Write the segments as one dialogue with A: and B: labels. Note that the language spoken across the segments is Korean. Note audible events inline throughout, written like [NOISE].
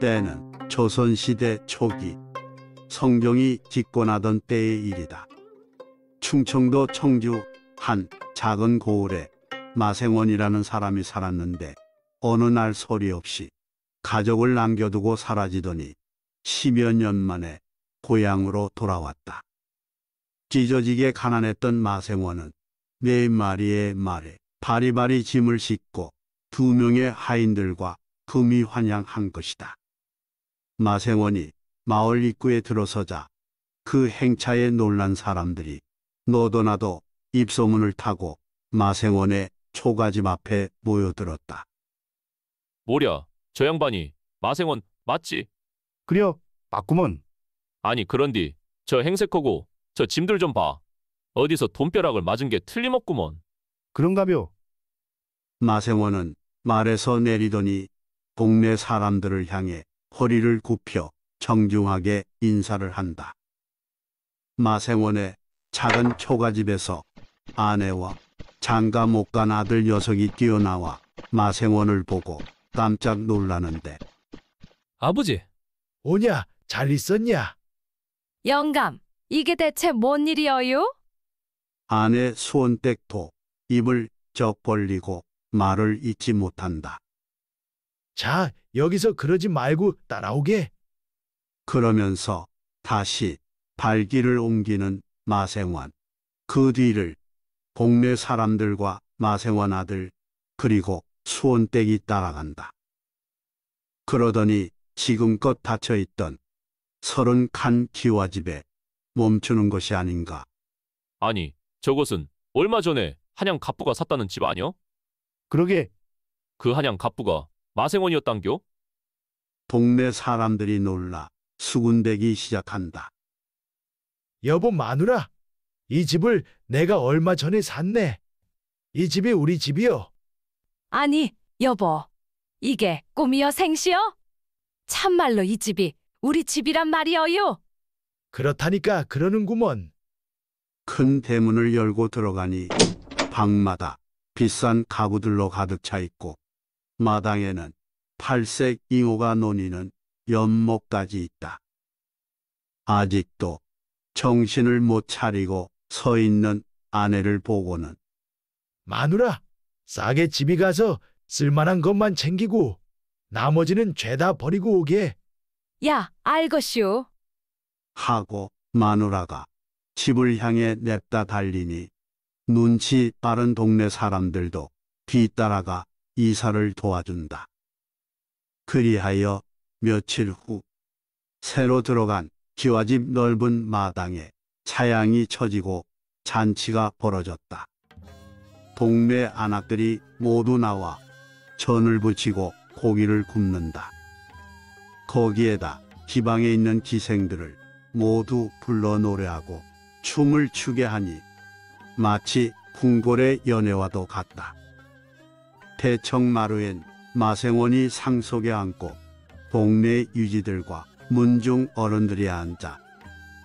A: 때는 조선시대 초기 성종이 집권하던 때의 일이다. 충청도 청주 한 작은 고을에 마생원이라는 사람이 살았는데 어느 날 소리 없이 가족을 남겨두고 사라지더니 십여 년 만에 고향으로 돌아왔다. 찢어지게 가난했던 마생원은 네 마리의 말에 바리바리 짐을 싣고 두 명의 하인들과 금이 환양한 것이다. 마세원이 마을 입구에 들어서자 그 행차에 놀란 사람들이 너도 나도 입소문을 타고 마생원의 초가집 앞에 모여들었다.
B: 뭐랴, 저 양반이 마생원 맞지?
A: 그려, 맞구먼.
B: 아니 그런디 저 행색하고 저 짐들 좀 봐. 어디서 돈벼락을 맞은 게
A: 틀림없구먼. 그런가벼. 마생원은 말에서 내리더니 동네 사람들을 향해 허리를 굽혀 정중하게 인사를 한다. 마생원의 작은 초가집에서 아내와 장가 못 간 아들 녀석이 뛰어나와 마생원을 보고 깜짝 놀라는데 아버지, 오냐, 잘 있었냐?
C: 영감, 이게 대체 뭔 일이어요?
A: 아내 수원댁도 입을 쩍 벌리고 말을 잇지 못한다. 자, 여기서 그러지 말고 따라오게. 그러면서 다시 발길을 옮기는 마생원. 그 뒤를 동네 사람들과 마생원 아들 그리고 수원댁이 따라간다. 그러더니 지금껏 닫혀있던 서른 칸 기와집에 멈추는 것이 아닌가.
B: 아니, 저것은 얼마 전에 한양 갑부가 샀다는 집아니여 그러게 그 한양 갑부가 마생원이었단교?
A: 동네 사람들이 놀라 수군대기 시작한다. 여보 마누라, 이 집을 내가 얼마 전에
D: 샀네. 이 집이 우리 집이요.
C: 아니, 여보. 이게 꿈이여 생시여? 참말로 이 집이 우리 집이란 말이여요.
A: 그렇다니까 그러는구먼. 큰 대문을 열고 들어가니 방마다 비싼 가구들로 가득 차 있고 마당에는 팔색 잉호가 논의는 연못까지 있다. 아직도 정신을 못 차리고 서 있는 아내를 보고는 마누라, 싸게 집이 가서 쓸만한 것만 챙기고
D: 나머지는 죄다 버리고 오게.
C: 야, 알것이오.
A: 하고 마누라가 집을 향해 냅다 달리니 눈치 빠른 동네 사람들도 뒤따라가 이사를 도와준다. 그리하여 며칠 후 새로 들어간 기와집 넓은 마당에 차양이 쳐지고 잔치가 벌어졌다. 동네 아낙들이 모두 나와 전을 부치고 고기를 굽는다. 거기에다 지방에 있는 기생들을 모두 불러 노래하고 춤을 추게 하니 마치 궁궐의 연애와도 같다. 대청마루엔 마생원이 상속에 앉고 동네 유지들과 문중 어른들이 앉아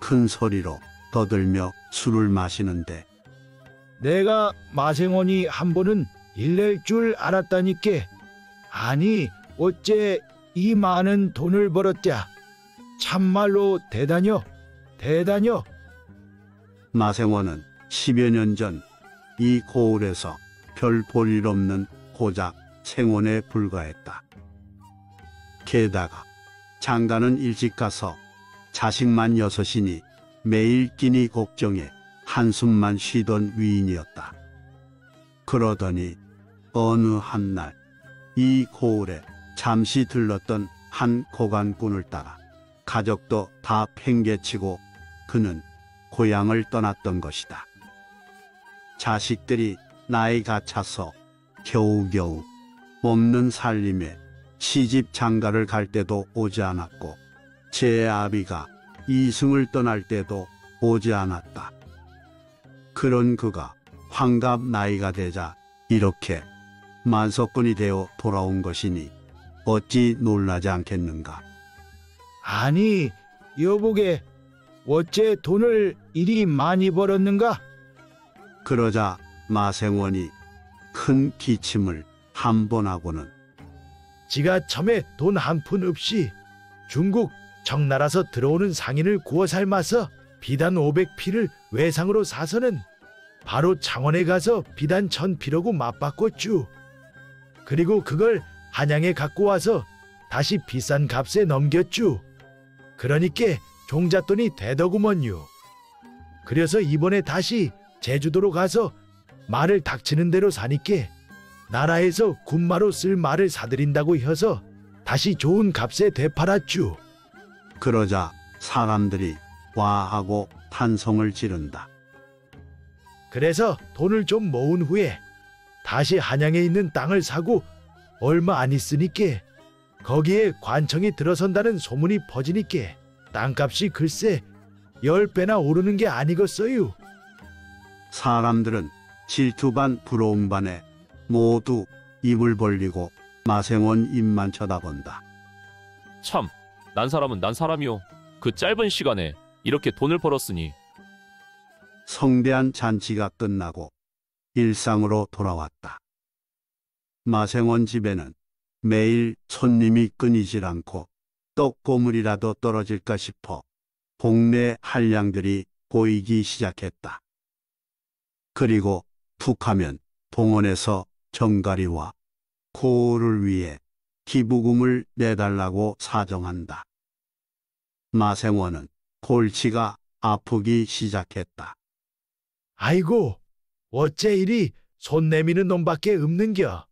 A: 큰 소리로 떠들며 술을 마시는데
D: 내가 마생원이 한 번은 일낼 줄 알았다니께. 아니 어째 이 많은 돈을 벌었랴. 참말로 대단여 대단여.
A: 마생원은 십여년 전 이 고을에서 별 볼 일 없는 고작 생원에 불과했다. 게다가 장가는 일찍 가서 자식만 여섯이니 매일 끼니 걱정에 한숨만 쉬던 위인이었다. 그러더니 어느 한날 이 고을에 잠시 들렀던 한 고관꾼을 따라 가족도 다 팽개치고 그는 고향을 떠났던 것이다. 자식들이 나이가 차서 겨우겨우 없는 살림에 시집 장가를 갈 때도 오지 않았고 제 아비가 이승을 떠날 때도 오지 않았다. 그런 그가 환갑 나이가 되자 이렇게 만석군이 되어 돌아온 것이니 어찌 놀라지 않겠는가. 아니 여보게 어째 돈을 이리 많이 벌었는가? 그러자 마생원이 큰 기침을 한번 하고는 지가 처음에 돈 한 푼 없이 중국 청나라서 들어오는 상인을
D: 구워 삶아서 비단 500피를 외상으로 사서는 바로 창원에 가서 비단 1000피라고 맞바꿨쭈. 그리고 그걸 한양에 갖고 와서 다시 비싼 값에 넘겼쭈. 그러니까 종잣돈이 되더구먼요. 그래서 이번에 다시 제주도로 가서 말을 닥치는 대로 사니께 나라에서 군마로 쓸 말을 사들인다고
A: 혀서 다시 좋은 값에 되팔았쥬. 그러자 사람들이 와 하고 탄성을 지른다.
D: 그래서 돈을 좀 모은 후에 다시 한양에 있는 땅을 사고 얼마 안 있으니께 거기에 관청이 들어선다는 소문이 퍼지니께 땅값이 글쎄 열 배나 오르는 게 아니겠어요.
A: 사람들은 질투 반 부러움 반에 모두 입을 벌리고 마생원 입만 쳐다본다.
B: 참, 난 사람은 난 사람이요. 그 짧은 시간에 이렇게 돈을 벌었으니
A: 성대한 잔치가 끝나고 일상으로 돌아왔다. 마생원 집에는 매일 손님이 끊이질 않고 떡고물이라도 떨어질까 싶어 동네 한량들이 보이기 시작했다. 그리고 툭하면 동원에서 정갈이와코을을 위해 기부금을 내달라고 사정한다. 마생원은 골치가 아프기 시작했다. 아이고,
D: 어째 이리 손 내미는 놈밖에 없는겨.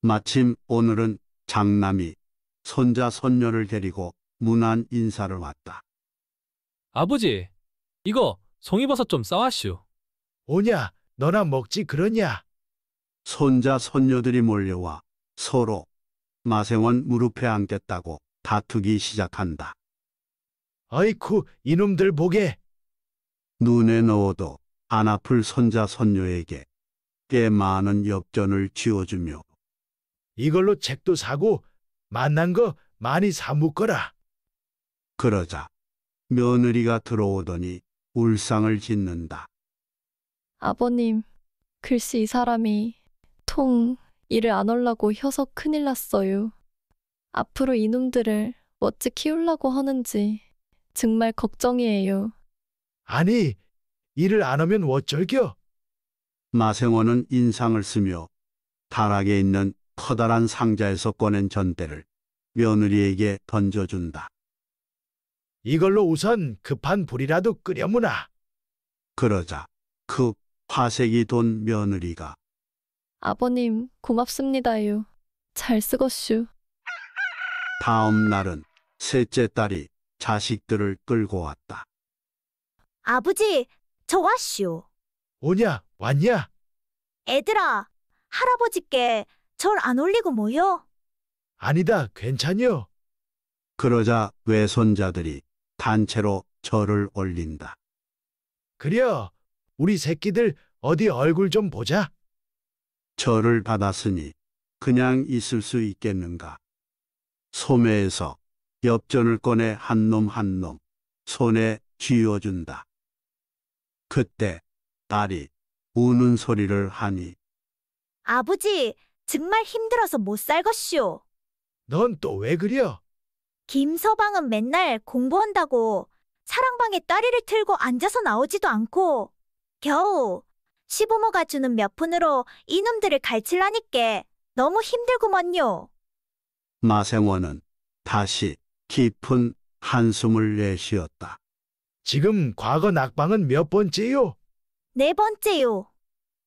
A: 마침 오늘은 장남이 손자 손녀를 데리고 문안 인사를 왔다. 아버지, 이거 송이버섯 좀싸왔슈 오냐, 너나 먹지 그러냐. 손자 손녀들이 몰려와 서로 마생원 무릎에 앉겠다고 다투기 시작한다. 아이쿠 이놈들 보게 눈에 넣어도 안 아플 손자 손녀에게 꽤 많은 엽전을 지어주며 이걸로 책도
D: 사고 만난 거 많이 사묵거라
A: 그러자 며느리가 들어오더니 울상을 짓는다.
D: 아버님,
C: 글씨이 사람이 통 일을 안 올라고 혀서 큰일 났어요. 앞으로 이놈들을 어찌 키울라고 하는지 정말 걱정이에요.
D: 아니, 일을 안 하면
A: 어쩔겨? 마생원은 인상을 쓰며 다락에 있는 커다란 상자에서 꺼낸 전대를 며느리에게 던져준다. 이걸로 우선 급한 불이라도 끓여무나. 그러자 그 화색이 돈 며느리가
C: 아버님, 고맙습니다요. 잘 쓰겄슈.
A: 다음 날은 셋째 딸이 자식들을 끌고 왔다.
C: 아버지, 저 왔슈.
A: 오냐, 왔냐?
C: 애들아, 할아버지께 절 안 올리고 뭐요?
A: 아니다, 괜찮요. 그러자 외손자들이 단체로 절을 올린다. 그려, 우리 새끼들 어디 얼굴 좀 보자. 절을 받았으니 그냥 있을 수 있겠는가. 소매에서 엽전을 꺼내 한 놈 한 놈 손에 쥐어준다. 그때 딸이 우는 소리를 하니
C: 아버지, 정말 힘들어서 못 살겠슈.
D: 넌 또 왜 그려?
C: 김서방은 맨날 공부한다고 사랑방에 따리를 틀고 앉아서 나오지도 않고 겨우 시부모가 주는 몇 푼으로 이놈들을 갈칠라니께 너무 힘들구먼요.
A: 마생원은 다시 깊은 한숨을 내쉬었다. 지금 과거 낙방은 몇 번째요?
D: 네 번째요.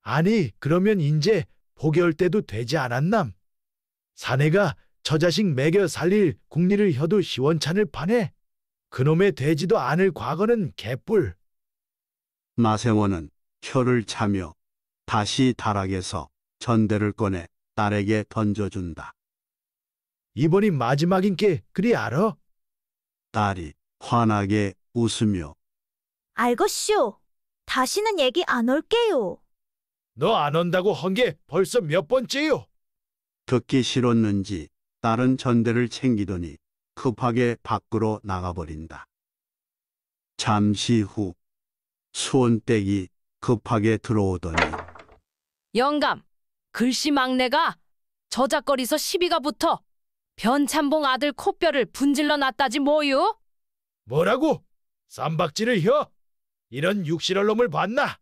D: 아니, 그러면 이제 포기할 때도 되지 않았남. 사내가 처 자식 매겨 살릴 국리를 혀도 시원찮을 판에 그놈의 되지도 않을 과거는 개뿔.
A: 마생원은 혀를 차며 다시 다락에서 전대를 꺼내 딸에게 던져준다. 이번이 마지막인 게 그리 알아? 딸이 환하게 웃으며
C: 알겠쇼 다시는 얘기 안 올게요.
D: 너 안 온다고 한 게 벌써 몇 번째요?
A: 듣기 싫었는지 딸은 전대를 챙기더니 급하게 밖으로 나가버린다. 잠시 후 수원댁이 급하게 들어오더니
C: 영감, 글씨 막내가 저작거리서 시비가 붙어 변찬봉 아들 코뼈를 분질러 놨다지 뭐유?
D: 뭐라고? 쌈박질을 혀? 이런 육실할 놈을 봤나?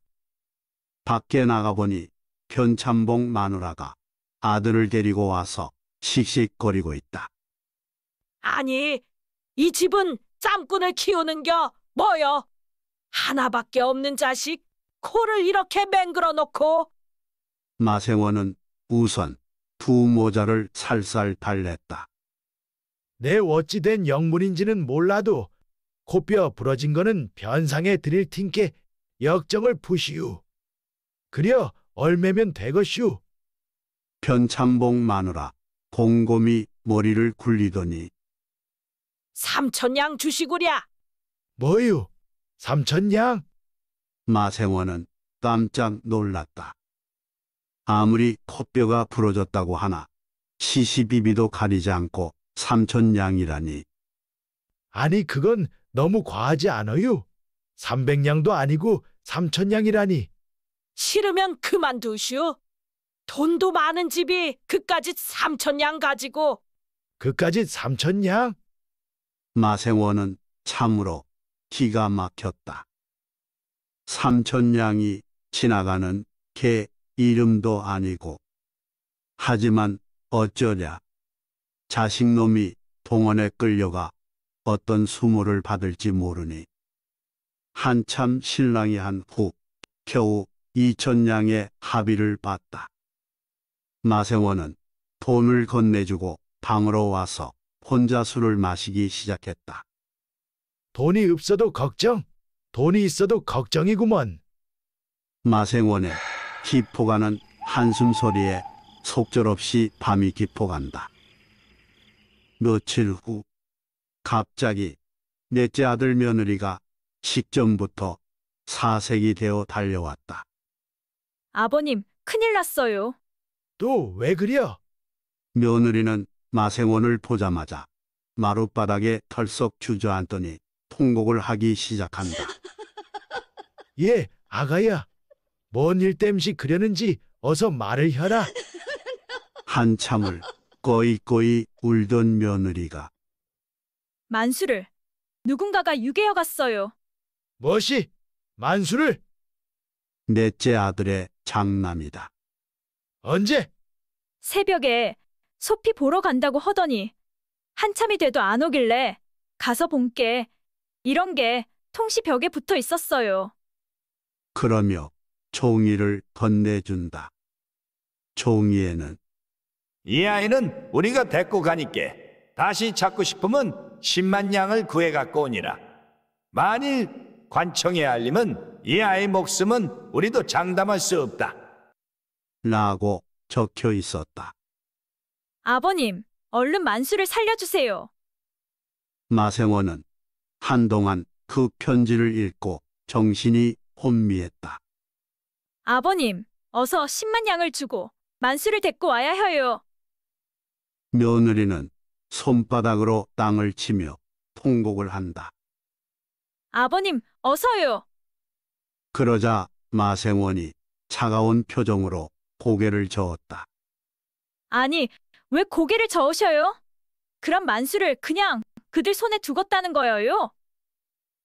A: 밖에 나가보니 변찬봉 마누라가 아들을 데리고 와서 씩씩거리고 있다.
C: 아니, 이 집은 짬꾼을 키우는겨 뭐여? 하나밖에 없는 자식 코를 이렇게 맹글어 놓고
A: 마생원은 우선 두 모자를 살살 달랬다.
D: 내 어찌된 영문인지는 몰라도 코뼈 부러진 거는
A: 변상에 드릴 틴께 역정을 푸시우. 그려 얼매면 되것이우. 편참봉 마누라 곰곰이 머리를 굴리더니
C: 삼천냥 주시구랴.
A: 뭐유? 삼천냥? 마생원은 깜짝 놀랐다. 아무리 콧뼈가 부러졌다고 하나 시시비비도 가리지 않고 삼천냥이라니. 아니 그건 너무 과하지
D: 않아요? 삼백냥도 아니고 삼천냥이라니. 싫으면
C: 그만두시오. 돈도 많은 집이 그까지 삼천냥 가지고
A: 그까지 삼천냥? 마생원은 참으로 기가 막혔다. 삼천양이 지나가는 개 이름도 아니고 하지만 어쩌랴 자식놈이 동원에 끌려가 어떤 수모를 받을지 모르니 한참 신랑이 한 후 겨우 이천양의 합의를 봤다. 마세원은 돈을 건네주고 방으로 와서 혼자 술을 마시기 시작했다.
D: 돈이 없어도 걱정 돈이 있어도 걱정이구먼.
A: 마생원의 기포가는 한숨 소리에 속절없이 밤이 기포간다. 며칠 후 갑자기 넷째 아들 며느리가 식전부터 사색이 되어 달려왔다.
C: 아버님, 큰일 났어요.
A: 또 왜 그려? 며느리는 마생원을 보자마자 마룻바닥에 털썩 주저앉더니 통곡을 하기 시작한다.
D: 예, 아가야. 뭔 일 땜시
A: 그려는지 어서 말을 혀라. [LAUGHS] 한참을 꼬이꼬이 울던 며느리가
C: 만수를 누군가가 유괴해 갔어요.
A: 뭐시? 만수를? 넷째 아들의 장남이다. 언제?
C: 새벽에 소피 보러 간다고 하더니 한참이 돼도 안 오길래 가서 본게 이런 게 통시 벽에 붙어 있었어요.
A: 그러며 종이를 건네준다. 종이에는
E: 이 아이는 우리가 데리고 가니께 다시 찾고 싶으면 10만 양을 구해 갖고 오니라. 만일 관청에 알림은 이 아이 목숨은 우리도 장담할 수 없다.
A: 라고 적혀 있었다.
C: 아버님, 얼른 만수를 살려주세요.
A: 마생원은 한동안 그 편지를 읽고 정신이 혼미했다.
C: 아버님, 어서 10만 양을 주고 만수를 데리고 와야 해요.
A: 며느리는 손바닥으로 땅을 치며 통곡을 한다.
C: 아버님, 어서요.
A: 그러자 마생원이 차가운 표정으로 고개를 저었다.
C: 아니, 왜 고개를 저으셔요? 그럼 만수를 그냥 그들 손에 두었다는 거예요?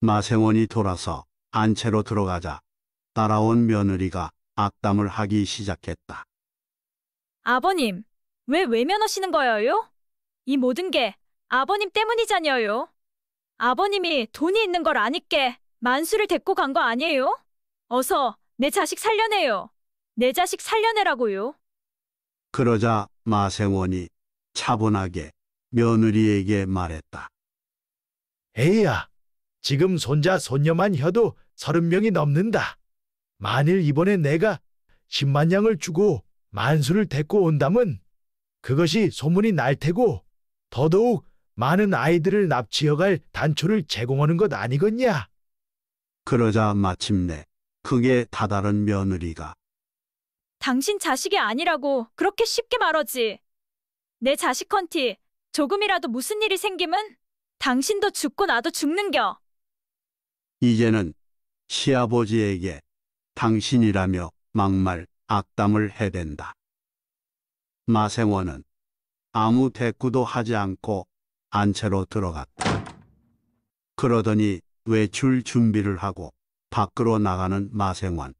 A: 마생원이 돌아서 안채로 들어가자 따라온 며느리가 악담을 하기 시작했다.
C: 아버님, 왜 외면하시는 거예요? 이 모든 게 아버님 때문이잖여요. 아버님이 돈이 있는 걸 아니께 만수를 데리고 간 거 아니에요? 어서 내 자식 살려내요. 내 자식 살려내라고요.
A: 그러자 마생원이 차분하게 며느리에게 말했다. 에이야, 지금
D: 손자 손녀만 혀도 서른 명이 넘는다. 만일 이번에 내가 십만냥을 주고 만수를 데리고 온다면 그것이 소문이 날 테고 더더욱 많은 아이들을 납치해갈 단초를 제공하는 것 아니겠냐?
A: 그러자 마침내 그게 다다른 며느리가
C: 당신 자식이 아니라고 그렇게 쉽게 말하지. 내 자식 컨티 조금이라도 무슨 일이 생기면 당신도 죽고 나도 죽는겨.
A: 이제는 시아버지에게 당신이라며 막말 악담을 해댄다. 마생원은 아무 대꾸도 하지 않고 안채로 들어갔다. 그러더니 외출 준비를 하고 밖으로 나가는 마생원.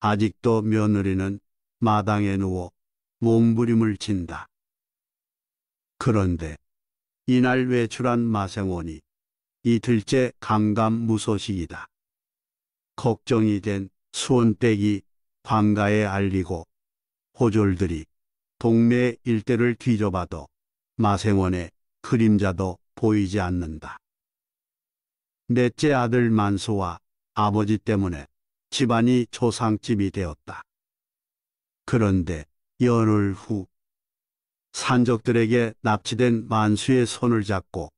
A: 아직도 며느리는 마당에 누워 몸부림을 친다. 그런데 이날 외출한 마생원이 이틀째 강감무소식이다. 걱정이 된 수원댁이 광가에 알리고 호졸들이 동네 일대를 뒤져봐도 마생원의 그림자도 보이지 않는다. 넷째 아들 만수와 아버지 때문에 집안이 초상집이 되었다. 그런데 열흘 후 산적들에게 납치된 만수의 손을 잡고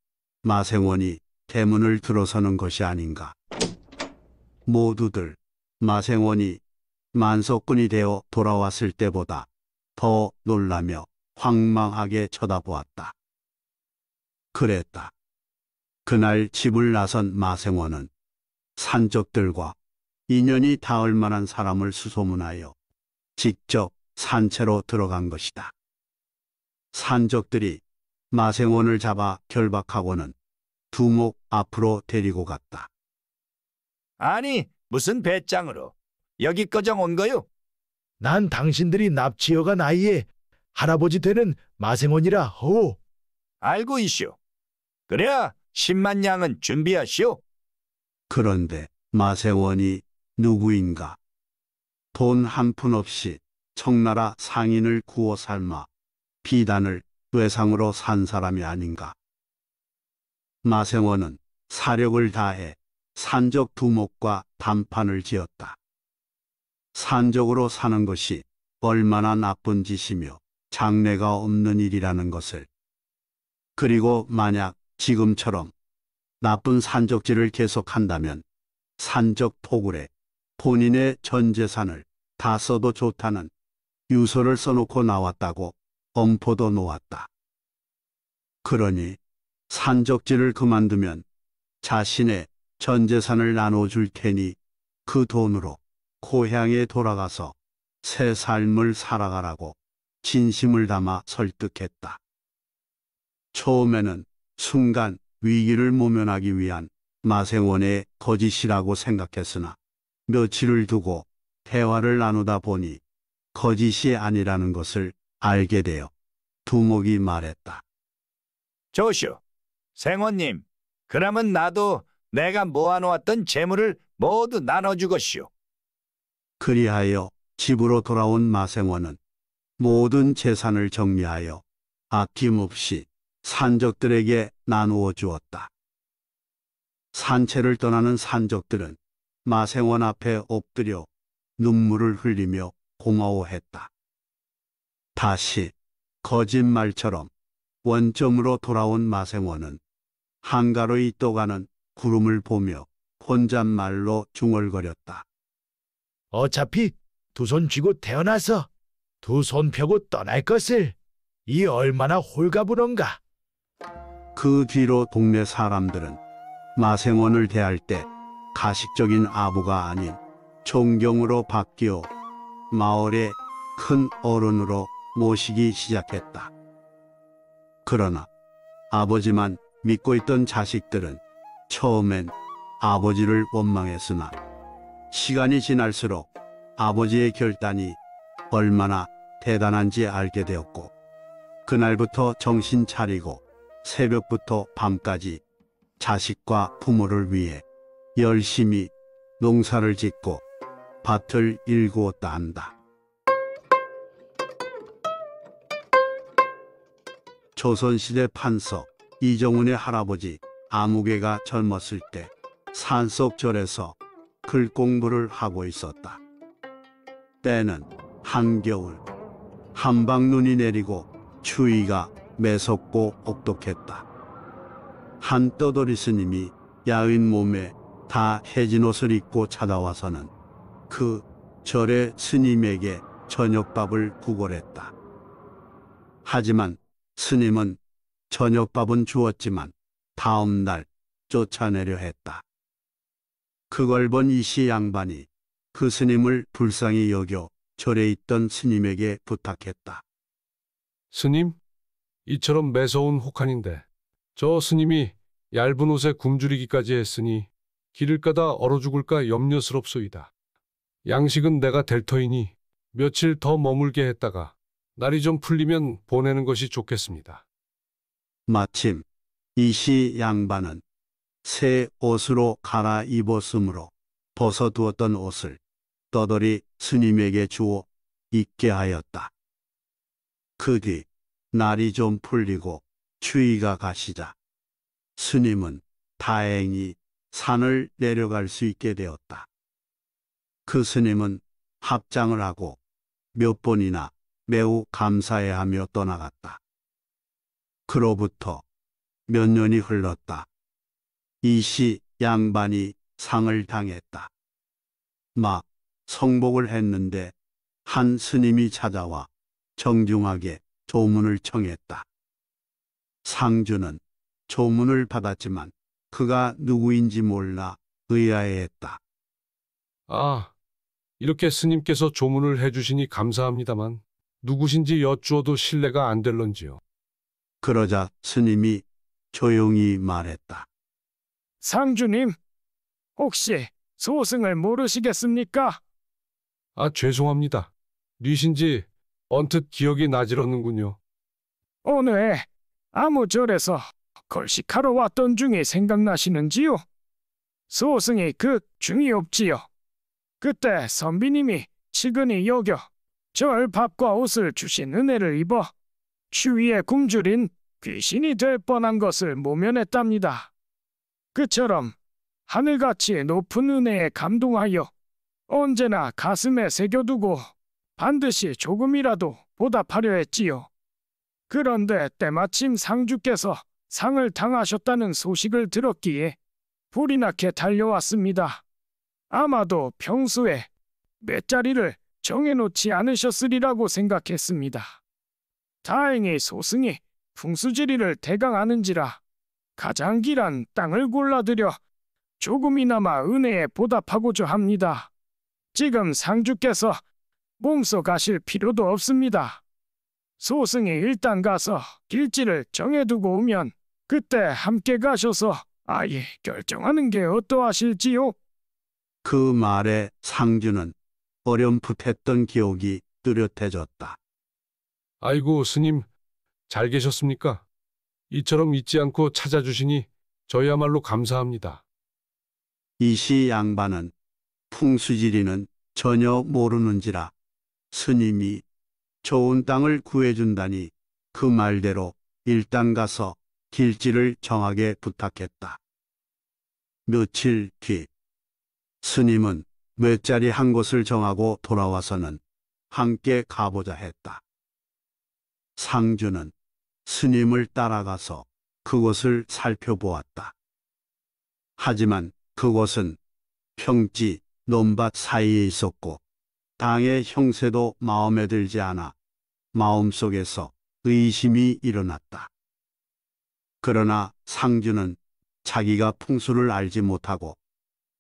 A: 마생원이 대문을 들어서는 것이 아닌가. 모두들 마생원이 만석군이 되어 돌아왔을 때보다 더 놀라며 황망하게 쳐다보았다. 그랬다. 그날 집을 나선 마생원은 산적들과 인연이 닿을 만한 사람을 수소문하여 직접 산채로 들어간 것이다. 산적들이 마생원을 잡아 결박하고는 두목 앞으로 데리고 갔다.
E: 아니, 무슨 배짱으로. 여기 꺼정 온 거요?
D: 난 당신들이 납치여간 아이의 할아버지 되는 마생원이라 허우.
E: 알고 있슈. 그래야 십만 양은 준비하시오.
A: 그런데 마세원이 누구인가? 돈 한 푼 없이 청나라 상인을 구워 삶아 비단을 외상으로 산 사람이 아닌가? 마생원은 사력을 다해 산적 두목과 단판을 지었다. 산적으로 사는 것이 얼마나 나쁜 짓이며 장래가 없는 일이라는 것을. 그리고 만약 지금처럼 나쁜 산적지를 계속한다면 산적 포굴에 본인의 전 재산을 다 써도 좋다는 유서를 써놓고 나왔다고 엄포도 놓았다. 그러니 산적지를 그만두면 자신의 전 재산을 나눠줄 테니 그 돈으로 고향에 돌아가서 새 삶을 살아가라고 진심을 담아 설득했다. 처음에는 순간 위기를 모면하기 위한 마생원의 거짓이라고 생각했으나 며칠을 두고 대화를 나누다 보니 거짓이 아니라는 것을 알게 되어 두목이 말했다.
E: 저시 생원님, 그러면 나도 내가 모아놓았던 재물을 모두 나눠주것이오.
A: 그리하여 집으로 돌아온 마생원은 모든 재산을 정리하여 아낌없이 산적들에게 나누어 주었다. 산채를 떠나는 산적들은 마생원 앞에 엎드려 눈물을 흘리며 고마워했다. 다시 거짓말처럼 원점으로 돌아온 마생원은 한가로이 떠가는 구름을 보며 혼잣말로 중얼거렸다.
D: 어차피 두 손 쥐고 태어나서 두 손 펴고 떠날 것을 이 얼마나 홀가분한가.
A: 그 뒤로 동네 사람들은 마생원을 대할 때 가식적인 아부가 아닌 존경으로 바뀌어 마을의 큰 어른으로 모시기 시작했다. 그러나 아버지만 믿고 있던 자식들은 처음엔 아버지를 원망했으나 시간이 지날수록 아버지의 결단이 얼마나 대단한지 알게 되었고 그날부터 정신 차리고 새벽부터 밤까지 자식과 부모를 위해 열심히 농사를 짓고 밭을 일구었다 한다. 조선시대 판서 이정훈의 할아버지 아무개가 젊었을 때 산속 절에서 글 공부를 하고 있었다. 때는 한겨울 한방 눈이 내리고 추위가 매섭고 혹독했다. 한 떠돌이 스님이 야윈 몸에 다 해진 옷을 입고 찾아와서는 그 절의 스님에게 저녁밥을 구걸했다. 하지만 스님은 저녁밥은 주었지만 다음 날 쫓아내려 했다. 그걸 본 이씨 양반이 그 스님을 불쌍히 여겨 절에 있던 스님에게 부탁했다.
F: 스님, 이처럼 매서운 혹한인데 저 스님이 얇은 옷에 굶주리기까지 했으니 길을 까다 얼어 죽을까 염려스럽소이다. 양식은 내가 델 터이니 며칠 더 머물게 했다가 날이 좀 풀리면 보내는 것이 좋겠습니다.
A: 마침 이시 양반은 새 옷으로 갈아입었으므로 벗어두었던 옷을 떠돌이 스님에게 주어 입게 하였다. 그 뒤 날이 좀 풀리고 추위가 가시자 스님은 다행히 산을 내려갈 수 있게 되었다. 그 스님은 합장을 하고 몇 번이나 매우 감사해하며 떠나갔다. 그로부터 몇 년이 흘렀다. 이시 양반이 상을 당했다. 막 성복을 했는데 한 스님이 찾아와 정중하게 조문을 청했다. 상주는 조문을 받았지만 그가 누구인지 몰라
F: 의아해했다. 아, 이렇게 스님께서 조문을 해주시니 감사합니다만 누구신지 여쭈어도 신뢰가 안 될런지요.
A: 그러자 스님이 조용히 말했다.
G: 상주님, 혹시 소승을 모르시겠습니까?
F: 아, 죄송합니다. 뉘신지 언뜻 기억이 나지러는군요.
G: 오늘 아무절에서 걸식하러 왔던 중이 생각나시는지요? 소승이 그 중이 없지요. 그때 선비님이 측근히 여겨 절 밥과 옷을 주신 은혜를 입어 추위에 굶주린 귀신이 될 뻔한 것을 모면했답니다. 그처럼 하늘같이 높은 은혜에 감동하여 언제나 가슴에 새겨두고 반드시 조금이라도 보답하려 했지요. 그런데 때마침 상주께서 상을 당하셨다는 소식을 들었기에 불이 나게 달려왔습니다. 아마도 평소에 몇 자리를 정해놓지 않으셨으리라고 생각했습니다. 다행히 소승이 풍수지리를 대강 아는지라 가장 길한 땅을 골라드려 조금이나마 은혜에 보답하고자 합니다. 지금 상주께서 몸소 가실 필요도 없습니다. 소승이 일단 가서 길지를 정해두고 오면 그때 함께 가셔서 아예 결정하는 게 어떠하실지요?
A: 그 말에 상주는 어렴풋했던 기억이 뚜렷해졌다.
F: 아이고, 스님, 잘 계셨습니까? 이처럼 잊지 않고 찾아주시니 저희야말로 감사합니다.
A: 이 시 양반은 풍수지리는 전혀 모르는지라 스님이 좋은 땅을 구해준다니 그 말대로 일단 가서 길지를 정하게 부탁했다. 며칠 뒤 스님은 몇 자리 한 곳을 정하고 돌아와서는 함께 가보자 했다. 상주는 스님을 따라가서 그곳을 살펴보았다. 하지만 그곳은 평지, 논밭 사이에 있었고 당의 형세도 마음에 들지 않아 마음속에서 의심이 일어났다. 그러나 상주는 자기가 풍수를 알지 못하고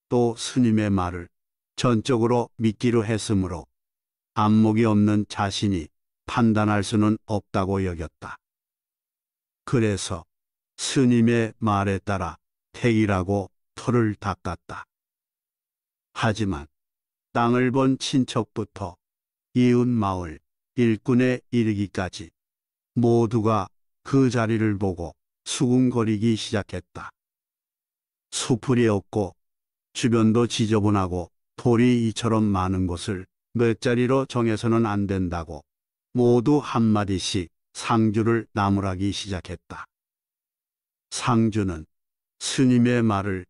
A: 또 스님의 말을 전적으로 믿기로 했으므로 안목이 없는 자신이 판단할 수는 없다고 여겼다. 그래서 스님의 말에 따라 택이라고 털을 닦았다. 하지만 땅을 본 친척부터 이웃 마을, 일꾼에 이르기까지 모두가 그 자리를 보고 수군거리기 시작했다. 수풀이 없고 주변도 지저분하고 돌이 이처럼 많은 곳을 몇 자리로 정해서는 안 된다고 모두 한마디씩 상주를 나무라기 시작했다. 상주는 스님의 말을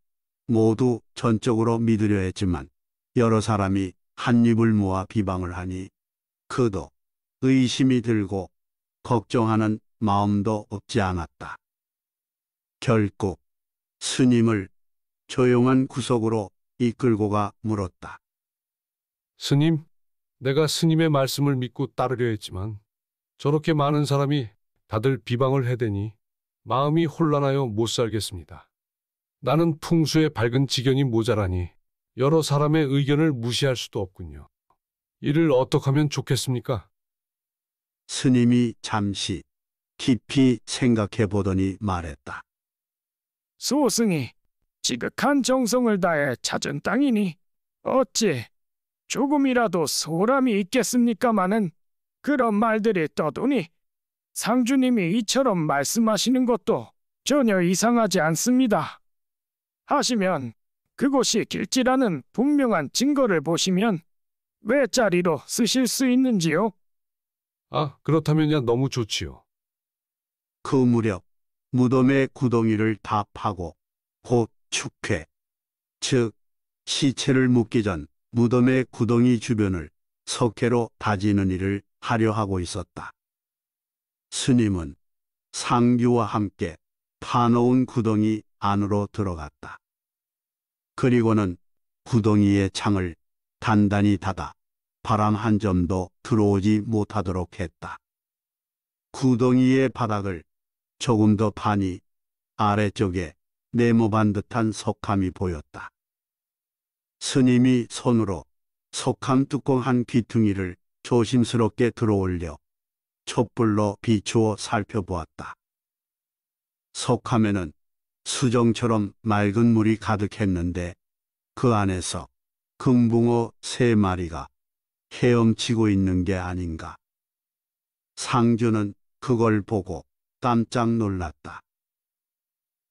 A: 모두 전적으로 믿으려 했지만 여러 사람이 한 입을 모아 비방을 하니 그도 의심이 들고 걱정하는 마음도 없지 않았다. 결국 스님을 조용한
F: 구석으로 이끌고가 물었다. 스님, 내가 스님의 말씀을 믿고 따르려 했지만 저렇게 많은 사람이 다들 비방을 해대니 마음이 혼란하여 못 살겠습니다. 나는 풍수의 밝은 지견이 모자라니 여러 사람의 의견을 무시할 수도 없군요. 이를 어떻게 하면 좋겠습니까?
A: 스님이 잠시 깊이 생각해 보더니 말했다.
G: 소승이 지극한 정성을 다해 찾은 땅이니 어찌 조금이라도 소람이 있겠습니까마는 그런 말들이 떠도니 상주님이 이처럼 말씀하시는 것도 전혀 이상하지 않습니다. 하시면 그곳이 길지라는 분명한 증거를 보시면 왜자리로 쓰실 수 있는지요?
F: 아, 그렇다면야 너무 좋지요. 그
A: 무렵 무덤의 구덩이를 다 파고 곧 축회, 즉 시체를 묻기 전 무덤의 구덩이 주변을 석회로 다지는 일을 하려 하고 있었다. 스님은 상규와 함께 파놓은 구덩이 안으로 들어갔다. 그리고는 구덩이의 창을 단단히 닫아 바람 한 점도 들어오지 못하도록 했다. 구덩이의 바닥을 조금 더 파니 아래쪽에 네모반 듯한 석함이 보였다. 스님이 손으로 속함 뚜껑 한 귀퉁이를 조심스럽게 들어올려 촛불로 비추어 살펴보았다. 속함에는 수정처럼 맑은 물이 가득했는데 그 안에서 금붕어 세 마리가 헤엄치고 있는 게 아닌가. 상주는 그걸 보고 깜짝 놀랐다.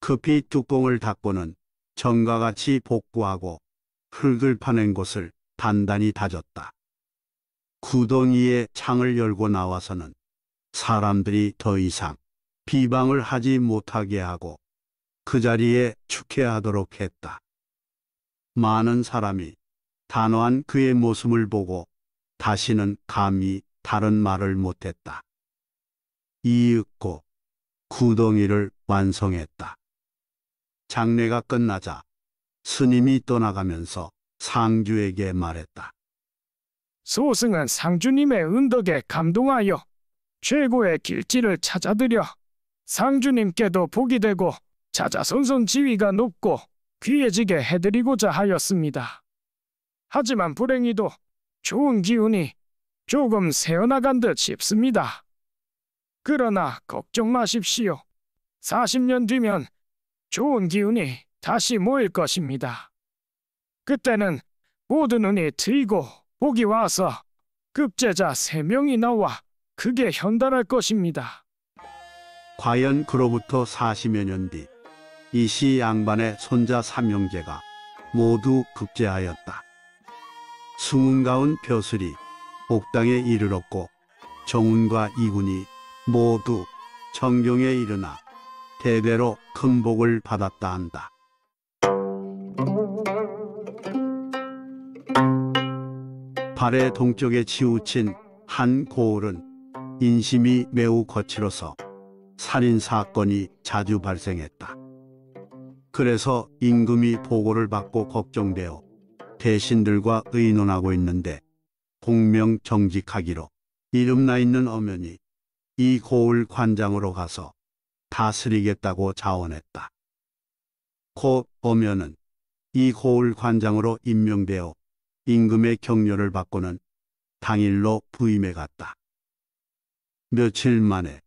A: 급히 뚜껑을 닫고는 정과같이 복구하고 흙을 파낸 곳을 단단히 다졌다. 구덩이에 창을 열고 나와서는 사람들이 더 이상 비방을 하지 못하게 하고 그 자리에 축해하도록 했다. 많은 사람이 단호한 그의 모습을 보고 다시는 감히 다른 말을 못했다. 이윽고 구덩이를 완성했다. 장례가 끝나자 스님이 떠나가면서 상주에게 말했다.
G: 소승은 상주님의 은덕에 감동하여 최고의 길지를 찾아드려 상주님께도 복이 되고 자자손손 지위가 높고 귀해지게 해드리고자 하였습니다. 하지만 불행히도 좋은 기운이 조금 새어나간 듯 싶습니다. 그러나 걱정 마십시오. 40년 뒤면 좋은 기운이 다시 모일 것입니다. 그때는 모두 눈이 트이고 복이 와서 급제자 세명이 나와 그게 현달할 것입니다.
A: 과연 그로부터 40여 년 뒤 이시 양반의 손자 삼형제가 모두 급제하였다. 승운가운 벼슬이 옥당에 이르렀고 정운과 이군이 모두 정경에 이르나 대대로 큰 복을 받았다 한다. 발의 동쪽에 치우친 한 고을은 인심이 매우 거칠어서 살인 사건이 자주 발생했다. 그래서 임금이 보고를 받고 걱정되어 대신들과 의논하고 있는데 공명 정직하기로 이름 나 있는 어면이 이 고을 관장으로 가서 다스리겠다고 자원했다. 곧 어면은 이 고을 관장으로 임명되어 임금의 격려를 받고는 당일로 부임해 갔다. 며칠 만에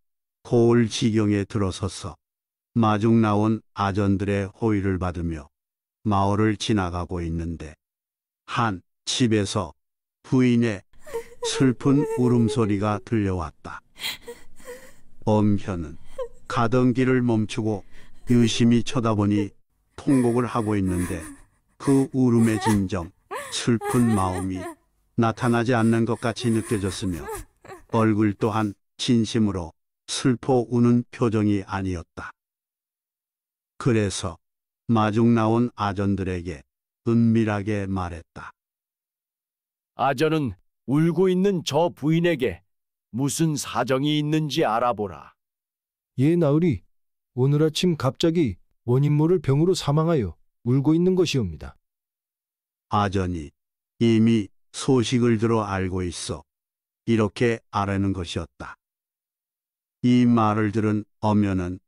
A: 고을 지경에 들어서서 마중 나온 아전들의 호의를 받으며 마을을 지나가고 있는데 한 집에서 부인의 슬픈 울음소리가 들려왔다. 엄현은 가던 길을 멈추고 유심히 쳐다보니 통곡을 하고 있는데 그 울음의 진정 슬픈 마음이 나타나지 않는 것 같이 느껴졌으며 얼굴 또한 진심으로 슬퍼 우는 표정이 아니었다. 그래서 마중 나온 아전들에게 은밀하게
E: 말했다.
A: 아전은 울고 있는 저
D: 부인에게 무슨 사정이 있는지 알아보라.
E: 예, 나으리. 오늘 아침 갑자기 원인모를 병으로 사망하여 울고 있는 것이옵니다.
A: 아전이 이미 소식을 들어 알고 있어 이렇게 아라는 것이었다. 이 말을 들은 엄연은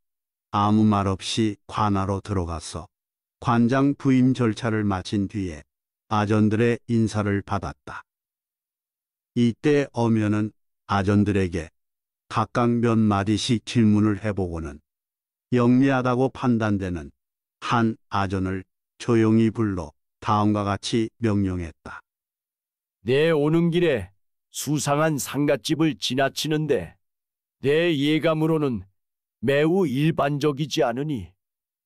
A: 아무 말 없이 관하로 들어가서 관장 부임 절차를 마친 뒤에 아전들의 인사를 받았다. 이때 엄연은 아전들에게 각각 몇 마디씩 질문을 해보고는 영리하다고 판단되는 한 아전을 조용히 불러 다음과 같이 명령했다. 내 오는 길에 수상한
D: 상갓집을 지나치는데 내 예감으로는 매우 일반적이지 않으니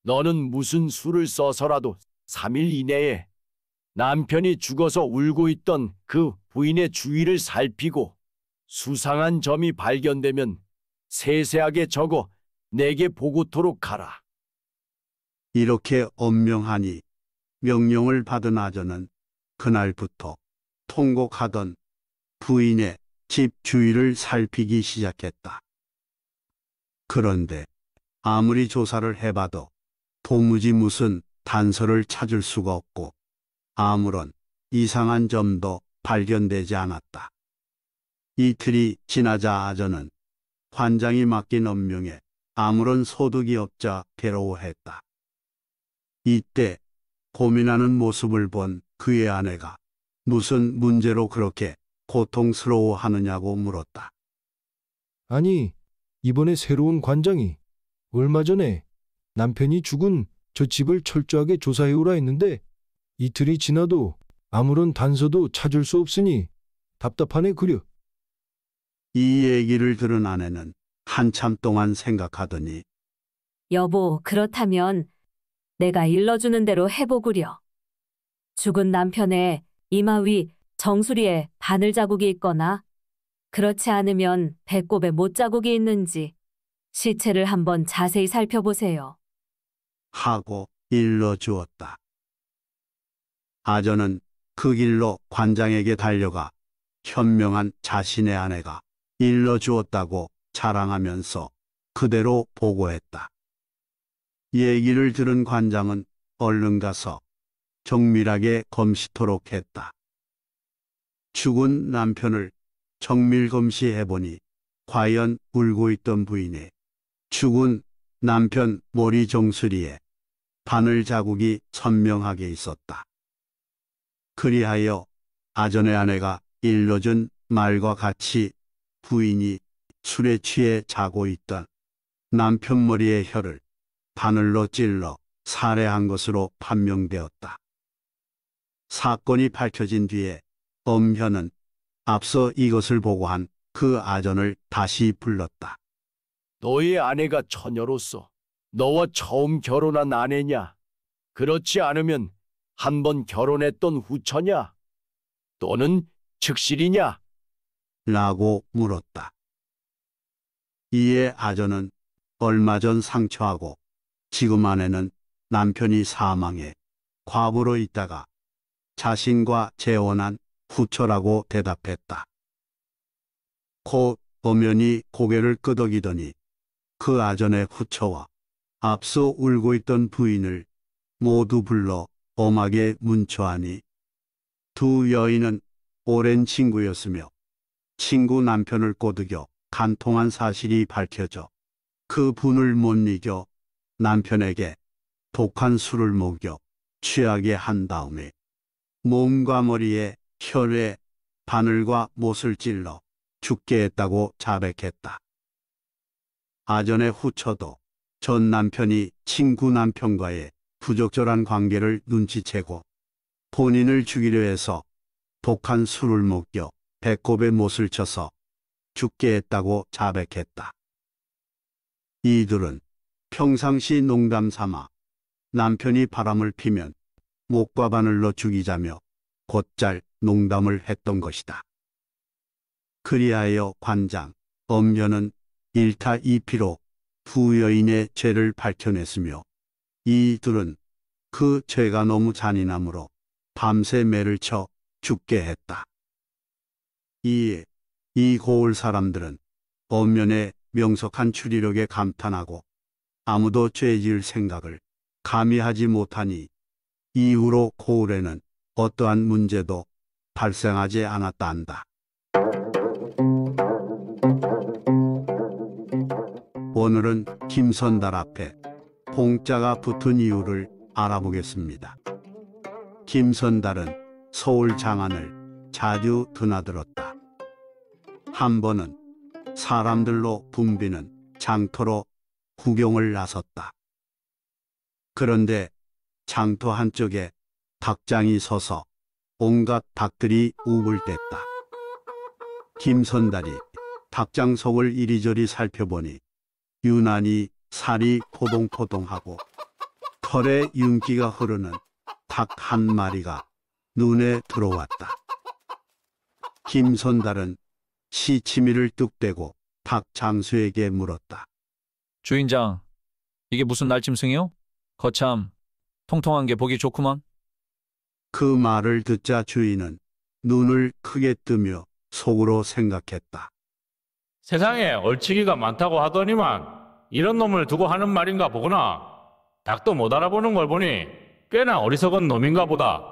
D: 너는 무슨 수를 써서라도 3일 이내에 남편이 죽어서 울고 있던 그 부인의 주위를 살피고 수상한 점이 발견되면 세세하게 적어 내게
A: 보고토록 하라. 이렇게 엄명하니 명령을 받은 아저는 그날부터 통곡하던 부인의 집 주위를 살피기 시작했다. 그런데 아무리 조사를 해봐도 도무지 무슨 단서를 찾을 수가 없고 아무런 이상한 점도 발견되지 않았다. 이틀이 지나자 아저는 관장이 맡긴 업명에 아무런 소득이 없자 괴로워했다. 이때 고민하는 모습을 본 그의 아내가 무슨 문제로 그렇게 고통스러워
E: 하느냐고 물었다. 아니, 이번에 새로운 관장이 얼마 전에 남편이 죽은 저 집을 철저하게 조사해오라 했는데 이틀이 지나도 아무런 단서도 찾을 수 없으니 답답하네 그려.
A: 이 얘기를 들은 아내는 한참 동안 생각하더니
H: 여보, 그렇다면 내가 일러주는 대로 해보구려. 죽은 남편의 이마 위 정수리에 바늘 자국이 있거나 그렇지 않으면 배꼽에 못 자국이 있는지 시체를 한번 자세히 살펴보세요.
A: 하고 일러주었다. 아저는그 길로 관장에게 달려가 현명한 자신의 아내가 일러주었다고 자랑하면서 그대로 보고했다. 얘기를 들은 관장은 얼른 가서 정밀하게 검시토록 했다. 죽은 남편을 정밀 검시해보니 과연 울고 있던 부인의 죽은 남편 머리 정수리에 바늘 자국이 선명하게 있었다. 그리하여 아전의 아내가 일러준 말과 같이 부인이 술에 취해 자고 있던 남편 머리의 혀를 바늘로 찔러 살해한 것으로 판명되었다. 사건이 밝혀진 뒤에 엄현은 앞서 이것을 보고한 그 아전을 다시 불렀다.
D: 너의 아내가 처녀로서 너와 처음 결혼한 아내냐? 그렇지 않으면 한 번 결혼했던 후처냐? 또는 즉실이냐?
A: 라고 물었다. 이에 아전은 얼마 전 상처하고 지금 아내는 남편이 사망해 과부로 있다가 자신과 재혼한 후처라고 대답했다. 코 범연이 고개를 끄덕이더니 그 아전의 후처와 앞서 울고 있던 부인을 모두 불러 엄하게 문초하니 두 여인은 오랜 친구였으며 친구 남편을 꼬드겨 간통한 사실이 밝혀져 그 분을 못 이겨 남편에게 독한 술을 먹여 취하게 한 다음에 몸과 머리에 혈에 바늘과 못을 찔러 죽게 했다고 자백했다. 아전의 후처도 전 남편이 친구 남편과의 부적절한 관계를 눈치채고 본인을 죽이려 해서 독한 술을 먹여 배꼽에 못을 쳐서 죽게 했다고 자백했다. 이들은 평상시 농담 삼아 남편이 바람을 피면 목과 바늘로 죽이자며 곧잘 농담을 했던 것이다. 그리하여 관장, 엄녀는 1타2피로두 여인의 죄를 밝혀냈으며 이 둘은 그 죄가 너무 잔인함으로 밤새 매를 쳐 죽게 했다. 이에 이 고을 사람들은 엄연의 명석한 추리력에 감탄하고 아무도 죄질 생각을 감히 하지 못하니 이후로 고울에는 어떠한 문제도 발생하지 않았다 한다. 오늘은 김선달 앞에 봉자가 붙은 이유를 알아보겠습니다. 김선달은 서울 장안을 자주 드나들었다. 한 번은 사람들로 붐비는 장터로 구경을 나섰다. 그런데 장터 한쪽에 닭장이 서서 온갖 닭들이 우글댔다. 김선달이 닭장 속을 이리저리 살펴보니 유난히 살이 포동포동하고 털에 윤기가 흐르는 닭 한 마리가 눈에 들어왔다. 김선달은 시치미를 뚝대고 닭 장수에게 물었다. 주인장,
B: 이게 무슨 날짐승이요? 거참, 통통한 게 보기 좋구만그
A: 말을 듣자 주인은 눈을 크게 뜨며 속으로 생각했다.
I: 세상에 얼치기가 많다고 하더니만 이런 놈을 두고 하는 말인가 보구나. 닭도 못 알아보는 걸 보니 꽤나 어리석은 놈인가 보다.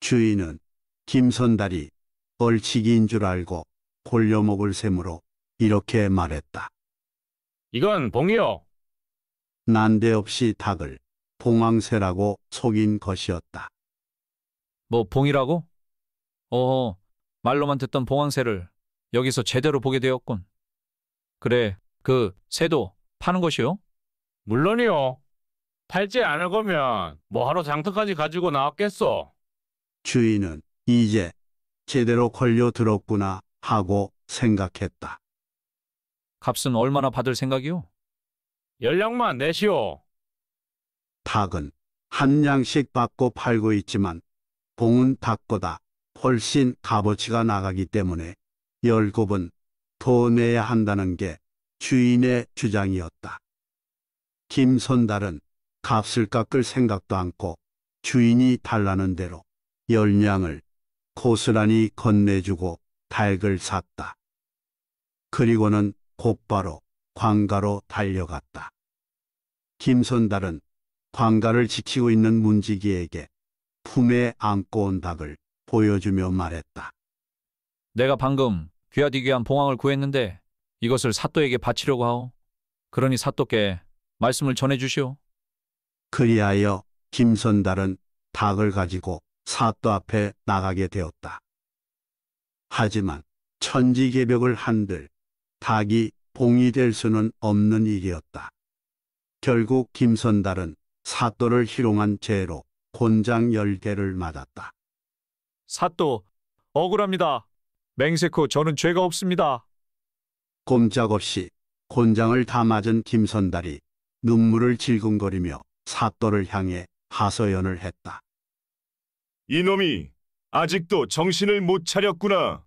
A: 주인은 김선달이 얼치기인 줄 알고 골려먹을 셈으로 이렇게 말했다.
I: 이건 봉이요.
A: 난데없이 닭을 봉황새라고 속인 것이었다.
B: 뭐 봉이라고? 어허, 말로만 듣던 봉황새를 여기서 제대로 보게 되었군. 그래, 그 새도 파는 것이요?
I: 물론이요. 팔지 않을 거면 뭐하러 장터까지 가지고 나왔겠소?
A: 주인은 이제 제대로 걸려 들었구나 하고 생각했다.
B: 값은 얼마나 받을 생각이오?
I: 연락만 내시오.
A: 닭은 한 양씩 받고 팔고 있지만 봉은 닭보다 훨씬 값어치가 나가기 때문에 열곱은 더 내야 한다는 게 주인의 주장이었다. 김선달은 값을 깎을 생각도 않고 주인이 달라는 대로 열량을 고스란히 건네주고 닭을 샀다. 그리고는 곧바로 광가로 달려갔다. 김선달은 광가를 지키고 있는 문지기에게 품에 안고 온 닭을 보여주며 말했다.
B: 내가 방금 귀하디귀한 봉황을 구했는데 이것을 사또에게 바치려고 하오. 그러니 사또께 말씀을 전해주시오.
A: 그리하여 김선달은 닭을 가지고 사또 앞에 나가게 되었다. 하지만 천지개벽을 한들 닭이 봉이 될 수는 없는 일이었다. 결국 김선달은 사또를 희롱한 죄로 곤장 열개를 맞았다.
B: 사또, 억울합니다. 맹세코 저는
A: 죄가 없습니다. 꼼짝없이 곤장을 다 맞은 김선달이 눈물을 질근거리며 사또를 향해 하소연을 했다.
J: 이놈이 아직도 정신을 못 차렸구나.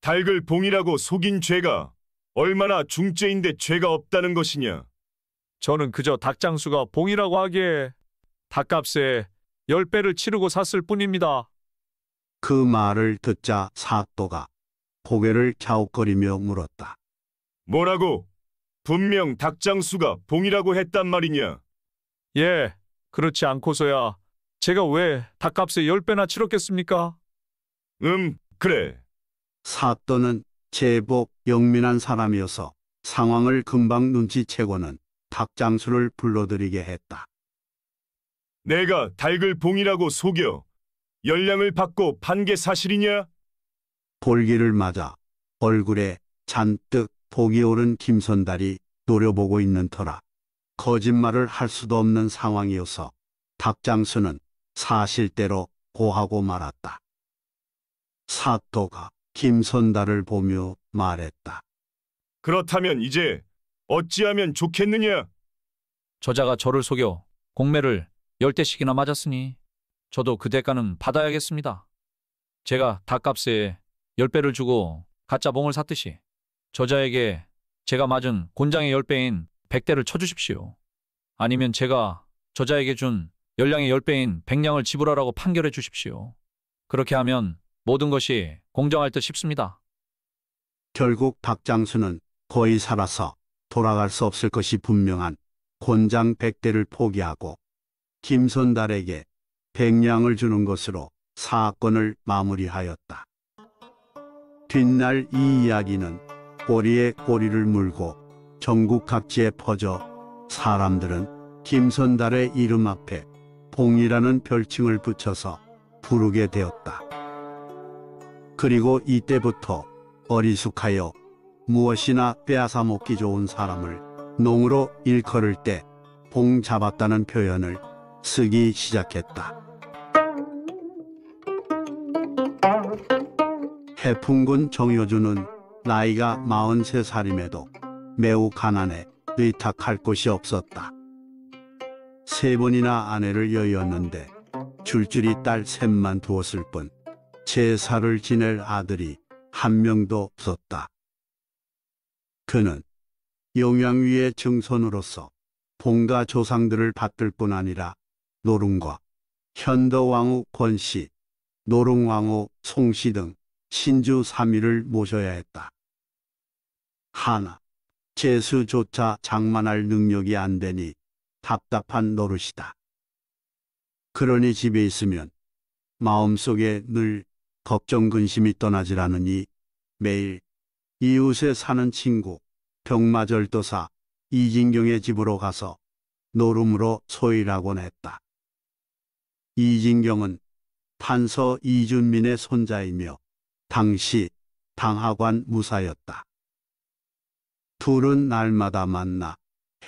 J: 닭을 봉이라고 속인 죄가 얼마나 중죄인데 죄가 없다는 것이냐? 저는 그저 닭장수가 봉이라고 하기에 닭값에 열배를 치르고
A: 샀을 뿐입니다. 그 말을 듣자 사또가 고개를 갸웃거리며 물었다. 뭐라고? 분명 닭장수가
J: 봉이라고 했단 말이냐?
A: 예, 그렇지 않고서야 제가 왜
J: 닭값에 열배나 치렀겠습니까?
A: 음, 그래. 사또는 제복 영민한 사람이어서 상황을 금방 눈치채고는 닭장수를 불러들이게 했다.
J: 내가 닭을 봉이라고 속여
A: 열량을 받고 판 게 사실이냐? 볼기를 맞아 얼굴에 잔뜩 복이 오른 김선달이 노려보고 있는 터라 거짓말을 할 수도 없는 상황이어서 닭장수는 사실대로 고하고 말았다. 사토가 김선달을 보며 말했다.
J: 그렇다면 이제 어찌하면 좋겠느냐?
B: 저자가 저를 속여 공매를 열 대씩이나 맞았으니 저도 그 대가는 받아야겠습니다. 제가 닭값에 열 배를 주고 가짜 봉을 샀듯이 저자에게 제가 맞은 곤장의 열 배인 백 대를 쳐주십시오. 아니면 제가 저자에게 준 열량의 열 배인 백량을 지불하라고 판결해 주십시오. 그렇게 하면 모든 것이 공정할 듯 싶습니다.
A: 결국 박장수는 거의 살아서 돌아갈 수 없을 것이 분명한 권장 1대를 포기하고 김선달에게 백량을 주는 것으로 사건을 마무리하였다. 뒷날 이 이야기는 꼬리에 꼬리를 물고 전국 각지에 퍼져 사람들은 김선달의 이름 앞에 봉이라는 별칭을 붙여서 부르게 되었다. 그리고 이때부터 어리숙하여 무엇이나 빼앗아 먹기 좋은 사람을 농으로 일컬을 때 봉 잡았다는 표현을 쓰기 시작했다. 해풍군 정효주는 나이가 43살임에도 매우 가난해 의탁할 곳이 없었다. 세 번이나 아내를 여였는데 줄줄이 딸 셋만 두었을 뿐 제사를 지낼 아들이 한 명도 없었다. 그는 영양위의 증손으로서 봉가 조상들을 받들 뿐 아니라 노릉과 현더왕후 권씨, 노릉왕후 송씨 등 신주 3위를 모셔야 했다. 하나, 재수조차 장만할 능력이 안 되니 답답한 노릇이다. 그러니 집에 있으면 마음속에 늘 걱정 근심이 떠나질 않으니 매일 이웃에 사는 친구 병마절도사 이진경의 집으로 가서 노름으로 소일하곤 했다. 이진경은 판서 이준민의 손자이며 당시 당하관 무사였다. 둘은 날마다 만나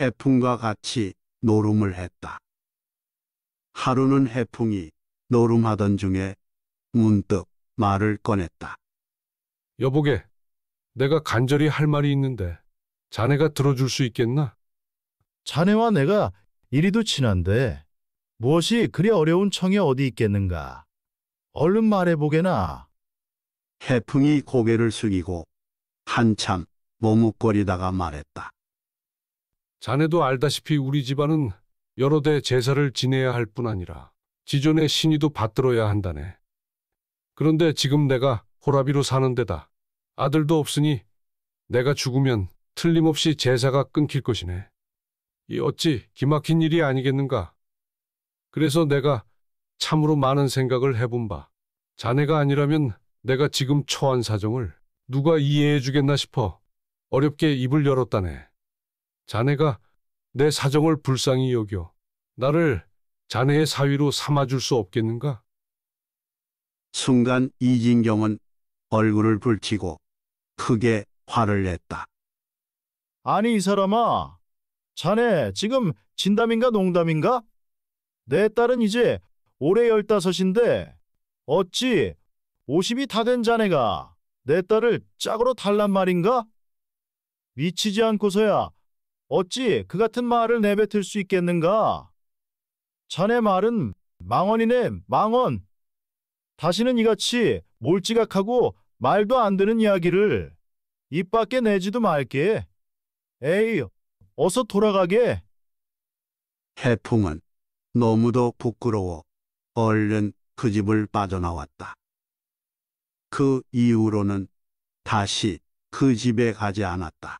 A: 해풍과 같이 노름을 했다. 하루는 해풍이 노름하던 중에 문득 말을 꺼냈다.
F: 여보게, 내가 간절히 할 말이 있는데 자네가 들어줄 수 있겠나?
K: 자네와 내가 이리도 친한데 무엇이 그리 어려운 청이 어디 있겠는가.
A: 얼른 말해보게나. 해풍이 고개를 숙이고 한참 머뭇거리다가 말했다.
F: 자네도 알다시피 우리 집안은 여러 대 제사를 지내야 할 뿐 아니라 지존의 신의도 받들어야 한다네. 그런데 지금 내가 호라비로 사는 데다. 아들도 없으니 내가 죽으면 틀림없이 제사가 끊길 것이네. 이 어찌 기막힌 일이 아니겠는가. 그래서 내가 참으로 많은 생각을 해본 바. 자네가 아니라면 내가 지금 처한 사정을 누가 이해해 주겠나 싶어 어렵게 입을 열었다네. 자네가 내 사정을 불쌍히 여겨 나를 자네의 사위로 삼아줄 수 없겠는가?
A: 순간 이진경은 얼굴을 붉히고 크게 화를 냈다. 아니 이 사람아,
K: 자네 지금 진담인가 농담인가? 내 딸은 이제 올해 열다섯인데 어찌 50이 다 된 자네가 내 딸을 짝으로 달란 말인가? 미치지 않고서야 어찌 그 같은 말을 내뱉을 수 있겠는가? 자네 말은 망언이네 망언. 다시는 이같이 몰지각하고 말도 안 되는 이야기를 입 밖에 내지도 말게. 에이, 어서 돌아가게.
A: 해풍은 너무도 부끄러워 얼른 그 집을 빠져나왔다. 그 이후로는 다시 그 집에 가지 않았다.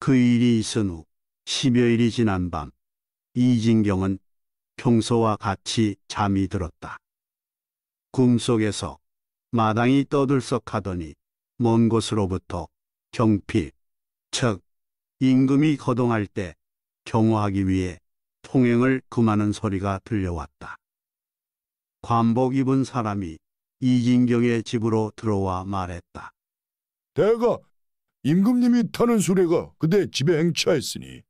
A: 그 일이 있은 후십여일이 지난 밤 이진경은 평소와 같이 잠이 들었다. 꿈속에서 마당이 떠들썩하더니 먼 곳으로부터 경피즉 임금이 거동할 때 경호하기 위해 통행을 금하는 소리가 들려왔다. 관복 입은 사람이 이진경의 집으로 들어와 말했다. 대가 임금님이
E: 타는 소리가 그대 집에 행차했으니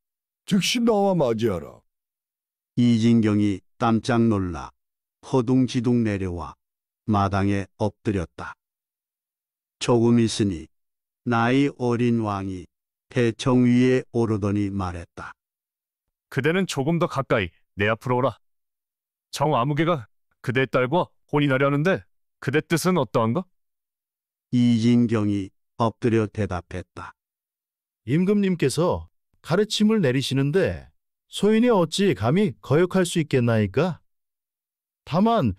A: 즉시 나와 맞이하라. 이진경이 땀짝 놀라 허둥지둥 내려와 마당에 엎드렸다. 조금 있으니 나이 어린 왕이 대청 위에 오르더니 말했다.
J: 그대는 조금 더 가까이 내 앞으로 오라. 정아무개가
K: 그대의 딸과 혼이 나려는데 그대 뜻은 어떠한가?
A: 이진경이
K: 엎드려 대답했다. 임금님께서 가르침을 내리시는데 소인이 어찌 감히 거역할 수 있겠나이까? 다만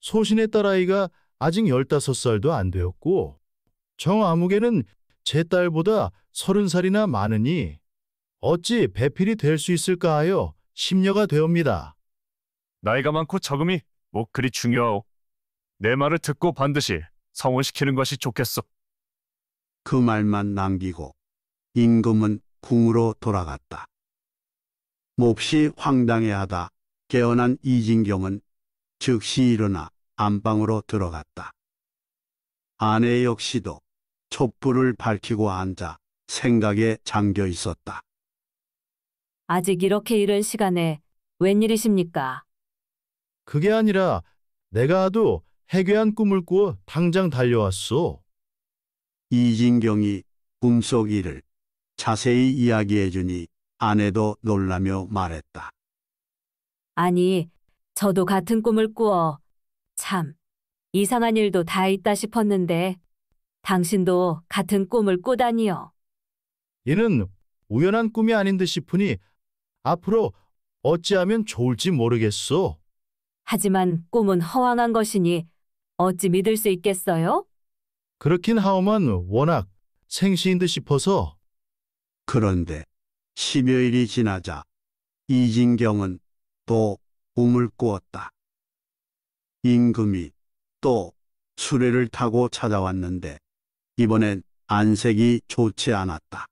K: 소신의 딸아이가 아직 15살도 안 되었고 정아무개는 제 딸보다 30살이나 많으니 어찌 배필이 될 수 있을까 하여 심려가 되옵니다.
J: 나이가 많고 적음이 뭐
A: 그리 중요하오. 내 말을 듣고 반드시 성원시키는 것이 좋겠소. 그 말만 남기고 임금은 궁으로 돌아갔다. 몹시 황당해하다 깨어난 이진경은 즉시 일어나 안방으로 들어갔다. 아내 역시도 촛불을 밝히고 앉아 생각에 잠겨 있었다.
H: 아직 이렇게 이른 시간에 웬일이십니까?
A: 그게 아니라 내가 아도 해괴한 꿈을 꾸어 당장 달려왔소. 이진경이 꿈속 일을 자세히 이야기해 주니 아내도 놀라며 말했다.
H: 아니, 저도 같은 꿈을 꾸어 참 이상한 일도 다 있다 싶었는데 당신도 같은 꿈을 꾸다니요.
K: 이는 우연한 꿈이 아닌 듯 싶으니 앞으로 어찌하면 좋을지 모르겠소. 하지만
H: 꿈은 허황한 것이니 어찌 믿을 수 있겠어요?
K: 그렇긴 하오만
A: 워낙 생시인 듯 싶어서 그런데 1여일이 지나자 이진경은 또 꿈을 꾸었다. 임금이 또 수레를 타고 찾아왔는데 이번엔 안색이 좋지 않았다.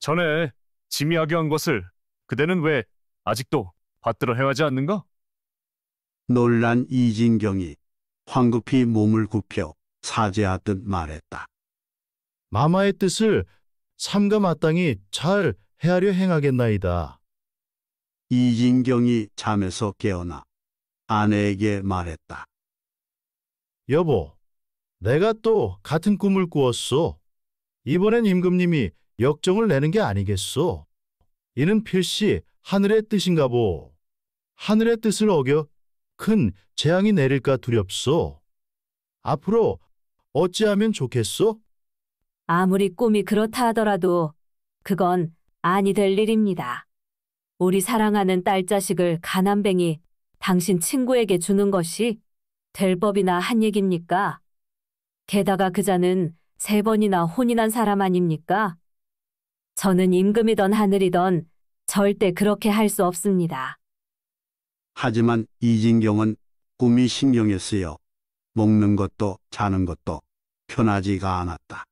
J: 전에 짐이하게 한 것을 그대는 왜 아직도 받들어 행하지 않는가?
A: 놀란 이진경이 황급히 몸을 굽혀 사죄하듯 말했다.
K: 마마의 뜻을 삼가 마땅히 잘 헤아려 행하겠나이다.
A: 이진경이 잠에서 깨어나 아내에게 말했다. 여보, 내가 또 같은 꿈을
K: 꾸었소. 이번엔 임금님이 역정을 내는 게 아니겠소. 이는 필시 하늘의 뜻인가 보. 하늘의 뜻을 어겨 큰 재앙이 내릴까 두렵소. 앞으로 어찌하면 좋겠소?
H: 아무리 꿈이 그렇다 하더라도 그건 아니 될 일입니다. 우리 사랑하는 딸 자식을 가난뱅이 당신 친구에게 주는 것이 될 법이나 한얘기입니까 게다가 그자는 세 번이나 혼이 난 사람 아닙니까? 저는 임금이던 하늘이던 절대 그렇게 할 수 없습니다.
A: 하지만 이진경은 꿈이 신경에 쓰여 먹는 것도 자는 것도 편하지가 않았다.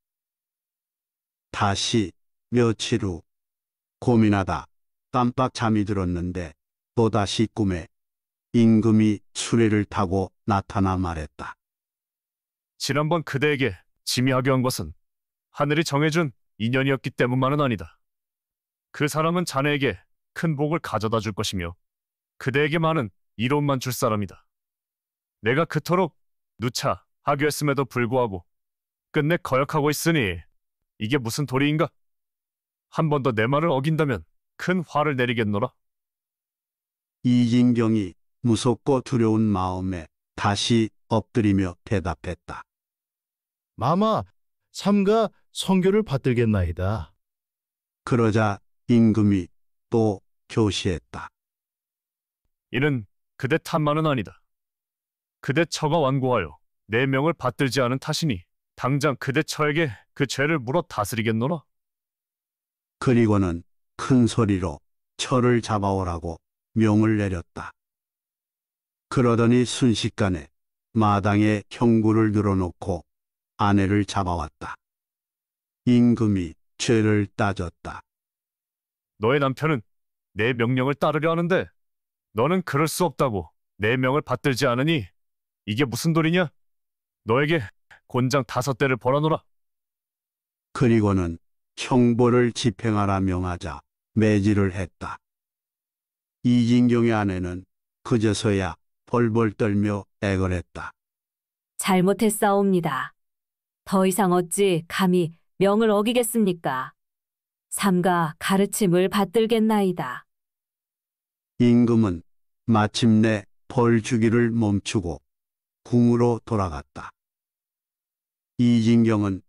A: 다시 며칠 후 고민하다 깜빡 잠이 들었는데 또다시 꿈에 임금이 수레를 타고 나타나 말했다. 지난번 그대에게 짐이 하교한 것은
J: 하늘이 정해준 인연이었기 때문만은 아니다. 그 사람은 자네에게 큰 복을 가져다 줄 것이며 그대에게만은 이론만줄 사람이다. 내가 그토록 누차 하교했음에도 불구하고 끝내 거역하고 있으니 이게 무슨 도리인가? 한 번 더 내 말을 어긴다면 큰 화를 내리겠노라.
A: 이진경이 무섭고 두려운 마음에 다시 엎드리며 대답했다. 마마,
K: 삼가 성교를 받들겠나이다. 그러자 임금이
A: 또 교시했다.
J: 이는 그대 탓만은 아니다. 그대 처가 완고하여 내 명을 받들지 않은 탓이니 당장 그대 처에게 그 죄를 물어 다스리겠노라.
A: 그리고는 큰 소리로 철을 잡아오라고 명을 내렸다. 그러더니 순식간에 마당에 형구를 늘어놓고 아내를 잡아왔다. 임금이 죄를 따졌다.
J: 너의 남편은 내 명령을 따르려 하는데 너는 그럴 수 없다고 내 명을 받들지 않으니 이게 무슨 도리냐? 너에게 곤장 다섯 대를 벌어놓라.
A: 그리고는 형벌을 집행하라 명하자 매질을 했다. 이진경의 아내는 그제서야 벌벌 떨며 애걸했다.
H: 잘못했사옵니다. 더 이상 어찌 감히 명을 어기겠습니까? 삼가 가르침을 받들겠나이다.
A: 임금은 마침내 벌 주기를 멈추고 궁으로 돌아갔다. 이진경은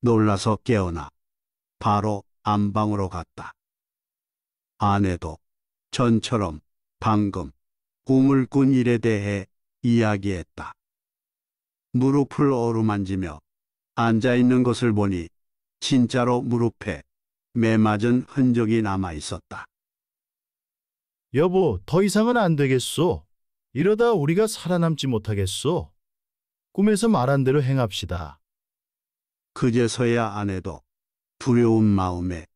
A: 놀라서 깨어나 바로 안방으로 갔다. 아내도 전처럼 방금 꿈을 꾼 일에 대해 이야기했다. 무릎을 어루만지며 앉아있는 것을 보니 진짜로 무릎에 매맞은 흔적이 남아 있었다. 여보, 더 이상은 안 되겠소. 이러다 우리가 살아남지 못하겠소. 꿈에서 말한 대로 행합시다. 그제서야 아내도 두려운 마음에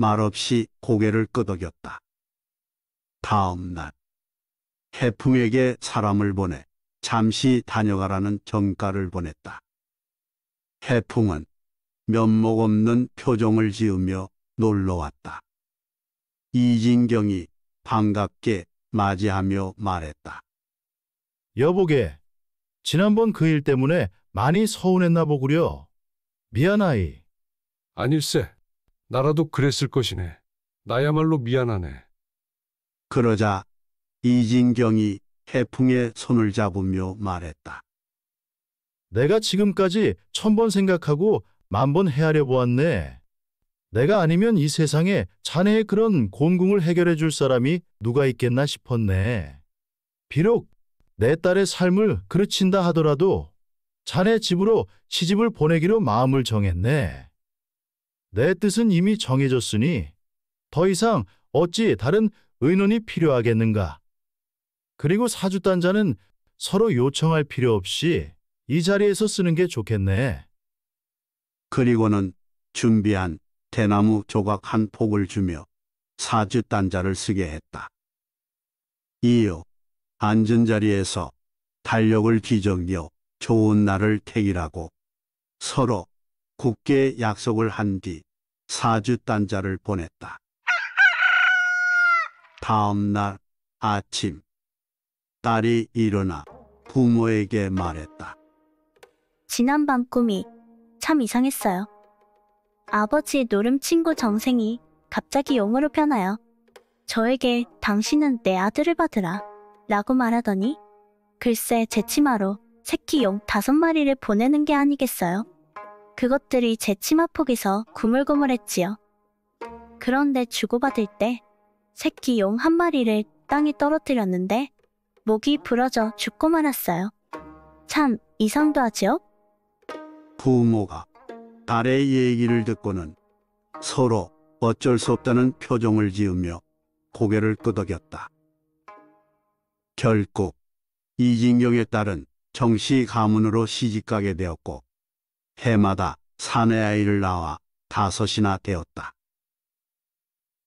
A: 말없이 고개를 끄덕였다. 다음 날 해풍에게 사람을 보내 잠시 다녀가라는 정가를 보냈다. 해풍은 면목 없는 표정을 지으며 놀러 왔다. 이진경이 반갑게 맞이하며 말했다.
K: 여보게, 지난번 그 일 때문에 많이 서운했나 보구려.
A: 미안하이.
F: 아닐세. 나라도 그랬을 것이네. 나야말로 미안하네.
A: 그러자 이진경이 해풍의 손을 잡으며 말했다. 내가 지금까지 천번 생각하고
K: 만번 헤아려 보았네. 내가 아니면 이 세상에 자네의 그런 곤궁을 해결해 줄 사람이 누가 있겠나 싶었네. 비록 내 딸의 삶을 그르친다 하더라도 자네 집으로 시집을 보내기로 마음을 정했네. 내 뜻은 이미 정해졌으니 더 이상 어찌 다른 의논이 필요하겠는가. 그리고 사주단자는 서로
A: 요청할 필요 없이 이 자리에서 쓰는 게 좋겠네. 그리고는 준비한 대나무 조각 한 폭을 주며 사주단자를 쓰게 했다. 이어 앉은 자리에서 달력을 기정여 좋은 날을 택이라고 서로 굳게 약속을 한 뒤 사주 단자를 보냈다. [LAUGHS] 다음 날 아침 딸이 일어나 부모에게 말했다.
C: 지난밤 꿈이 참 이상했어요. 아버지 의 노름 친구 정생이 갑자기 용으로 변하여 저에게 당신은 내 아들을 받으라 라고 말하더니 글쎄 제 치마로 새끼 용 다섯 마리를 보내는 게 아니겠어요? 그것들이 제 치마폭에서 구물구물했지요. 그런데 주고받을 때 새끼 용 한 마리를 땅에 떨어뜨렸는데 목이 부러져 죽고 말았어요. 참 이상도 하지요?
A: 부모가 딸의 얘기를 듣고는 서로 어쩔 수 없다는 표정을 지으며 고개를 끄덕였다. 결국 이진경의 딸은 정씨 가문으로 시집가게 되었고 해마다 사내 아이를 낳아 다섯이나 되었다.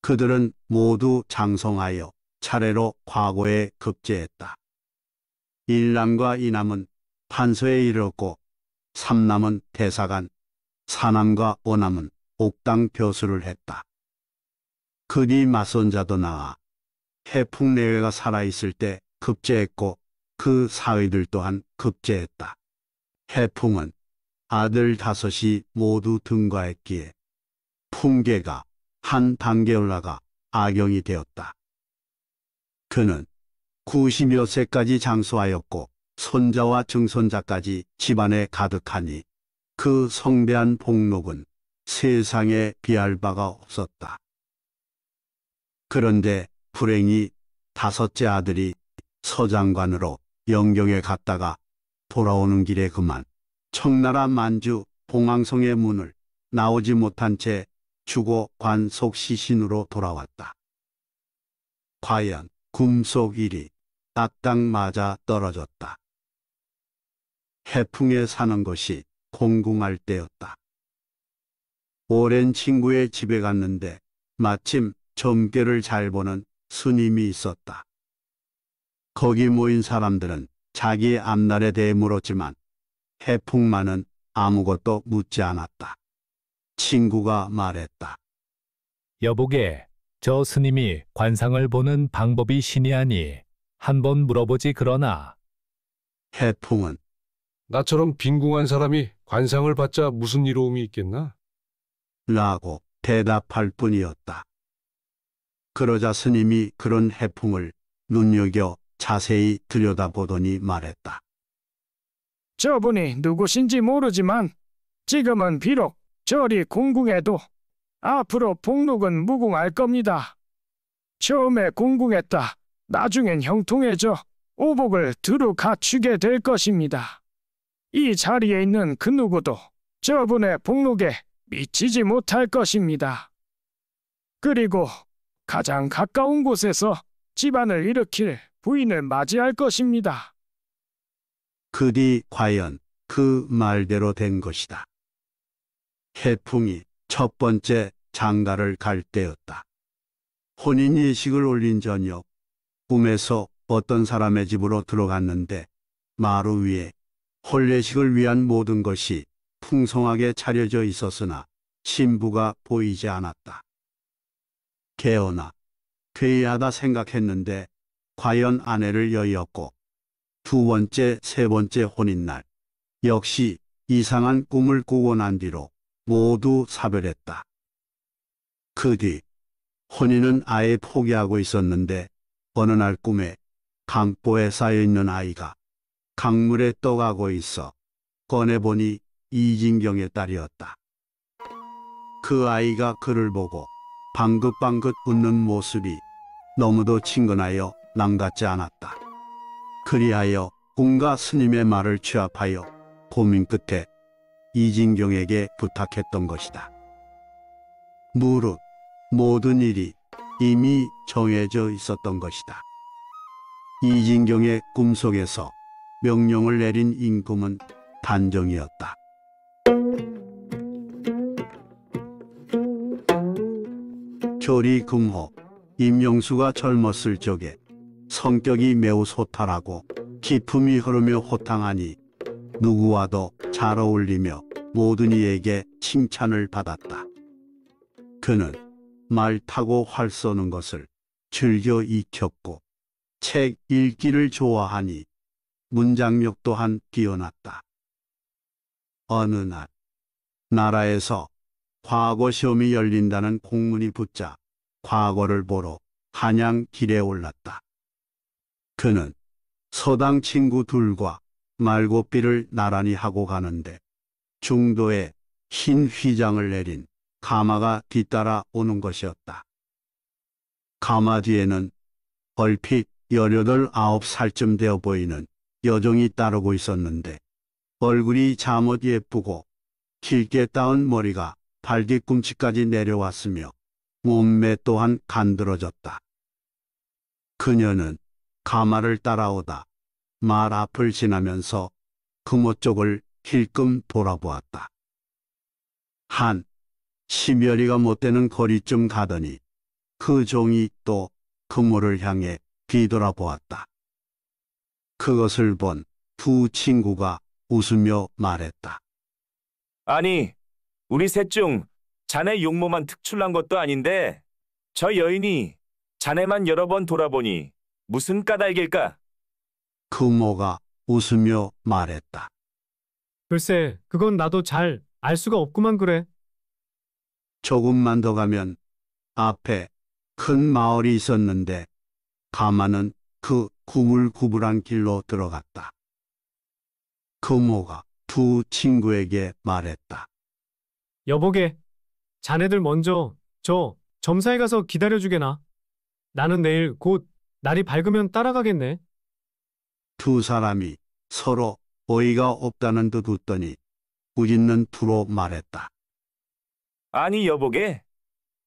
A: 그들은 모두 장성하여 차례로 과거에 급제했다. 일남과 이남은 판소에 이르렀고 삼남은 대사관, 사남과 오남은 옥당 교수를 했다. 그뒤 맞선자도 나와 해풍 내외가 살아있을 때 급제했고 그 사위들 또한 급제했다. 해풍은 아들 다섯이 모두 등과했기에 품계가 한 단계 올라가 악영이 되었다. 그는 90여 세까지 장수하였고 손자와 증손자까지 집안에 가득하니 그 성대한 복록은 세상에 비할 바가 없었다. 그런데 불행히 다섯째 아들이 서장관으로 영경에 갔다가 돌아오는 길에 그만 청나라 만주 봉황성의 문을 나오지 못한 채 주고 관속 시신으로 돌아왔다. 과연 금속일이 딱딱 맞아 떨어졌다. 해풍에 사는 것이 공궁할 때였다. 오랜 친구의 집에 갔는데 마침 점괘를 잘 보는 스님이 있었다. 거기 모인 사람들은 자기 앞날에 대해 물었지만 해풍만은 아무것도 묻지 않았다. 친구가 말했다. 여보게, 저 스님이
F: 관상을 보는 방법이 신이 아니 한 번 물어보지 그러나 해풍은 나처럼 빈궁한 사람이 관상을 받자 무슨 이로움이 있겠나?
A: 라고 대답할 뿐이었다. 그러자 스님이 그런 해풍을 눈여겨 자세히 들여다보더니 말했다.
G: 저분이 누구신지 모르지만 지금은 비록 저리 공궁해도 앞으로 복록은 무궁할 겁니다. 처음에 공궁했다. 나중엔 형통해져 오복을 두루 갖추게 될 것입니다. 이 자리에 있는 그 누구도 저분의 복록에 미치지 못할 것입니다. 그리고 가장 가까운 곳에서 집안을 일으킬 부인을 맞이할 것입니다.
A: 그뒤 과연 그 말대로 된 것이다. 해풍이 첫 번째 장가를 갈 때였다. 혼인 예식을 올린 저녁 꿈에서 어떤 사람의 집으로 들어갔는데 마루 위에 혼례식을 위한 모든 것이 풍성하게 차려져 있었으나 신부가 보이지 않았다. 개어나 괴이하다 생각했는데 과연 아내를 여의었고 두 번째, 세 번째 혼인날 역시 이상한 꿈을 꾸고 난 뒤로 모두 사별했다. 그 뒤 혼인은 아예 포기하고 있었는데 어느 날 꿈에 강보에 쌓여있는 아이가 강물에 떠가고 있어 꺼내보니 이진경의 딸이었다. 그 아이가 그를 보고 방긋방긋 웃는 모습이 너무도 친근하여 남같지 않았다. 그리하여 공과 스님의 말을 취합하여 고민 끝에 이진경에게 부탁했던 것이다. 무릇 모든 일이 이미 정해져 있었던 것이다. 이진경의 꿈속에서 명령을 내린 임금은 단정이었다. 조리 금호 임영수가 젊었을 적에 성격이 매우 소탈하고 기품이 흐르며 호탕하니 누구와도 잘 어울리며 모든 이에게 칭찬을 받았다. 그는 말 타고 활 쏘는 것을 즐겨 익혔고 책 읽기를 좋아하니 문장력 또한 뛰어났다. 어느 날 나라에서 과거 시험이 열린다는 공문이 붙자 과거를 보러 한양 길에 올랐다. 그는 서당 친구 둘과 말고삐를 나란히 하고 가는데 중도에 흰 휘장을 내린 가마가 뒤따라 오는 것이었다. 가마 뒤에는 얼핏 열여덟 아홉 살쯤 되어 보이는 여종이 따르고 있었는데 얼굴이 잠옷 예쁘고 길게 따은 머리가 발 뒤꿈치까지 내려왔으며 몸매 또한 간드러졌다. 그녀는 가마를 따라오다 말 앞을 지나면서 금호 쪽을 힐끔 돌아보았다. 한심여리가 못되는 거리쯤 가더니 그 종이 또 금호를 향해 뒤돌아보았다. 그것을 본 두 친구가 웃으며 말했다. 아니, 우리
J: 셋 중 자네 용모만 특출난 것도 아닌데 저 여인이 자네만 여러 번 돌아보니 무슨 까닭일까?
A: 그모가 웃으며 말했다.
L: 글쎄, 그건 나도 잘 알 수가 없구만 그래.
A: 조금만 더 가면 앞에 큰 마을이 있었는데 가마는 그 구불구불한 길로 들어갔다. 그모가 두 친구에게 말했다.
L: 여보게, 자네들 먼저 저 점사에 가서 기다려주게나. 나는 내일 곧 날이 밝으면 따라가겠네.
A: 두 사람이 서로 어이가 없다는 듯 웃더니 우짖는 투로 말했다.
J: 아니 여보게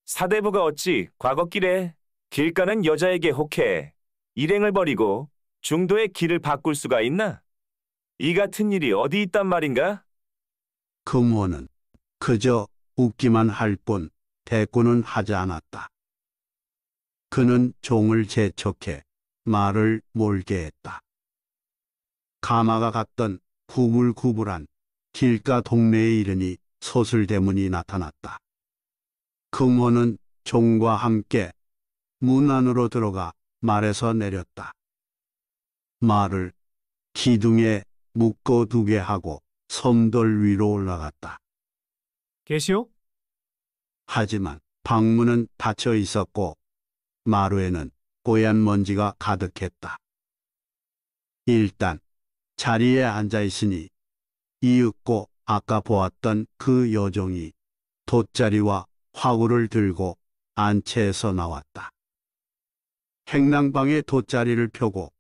J: 사대부가 어찌 과거길에 길 가는 여자에게 혹해 일행을 버리고 중도의 길을 바꿀 수가 있나? 이 같은 일이 어디 있단 말인가?
A: 금호는 그저 웃기만 할 뿐 대꾸는 하지 않았다. 그는 종을 재촉해 말을 몰게 했다. 가마가 갔던 구불구불한 길가 동네에 이르니 소술대문이 나타났다. 금호는 종과 함께 문 안으로 들어가 말에서 내렸다. 말을 기둥에 묶어 두게 하고 섬돌 위로 올라갔다. 계시오? 하지만 방문은 닫혀 있었고 마루에는 고얀 먼지가 가득했다. 일단 자리에 앉아 있으니 이윽고 아까 보았던 그 여종이 돗자리와 화구를 들고 안채에서 나왔다. 행랑방에 돗자리를 펴고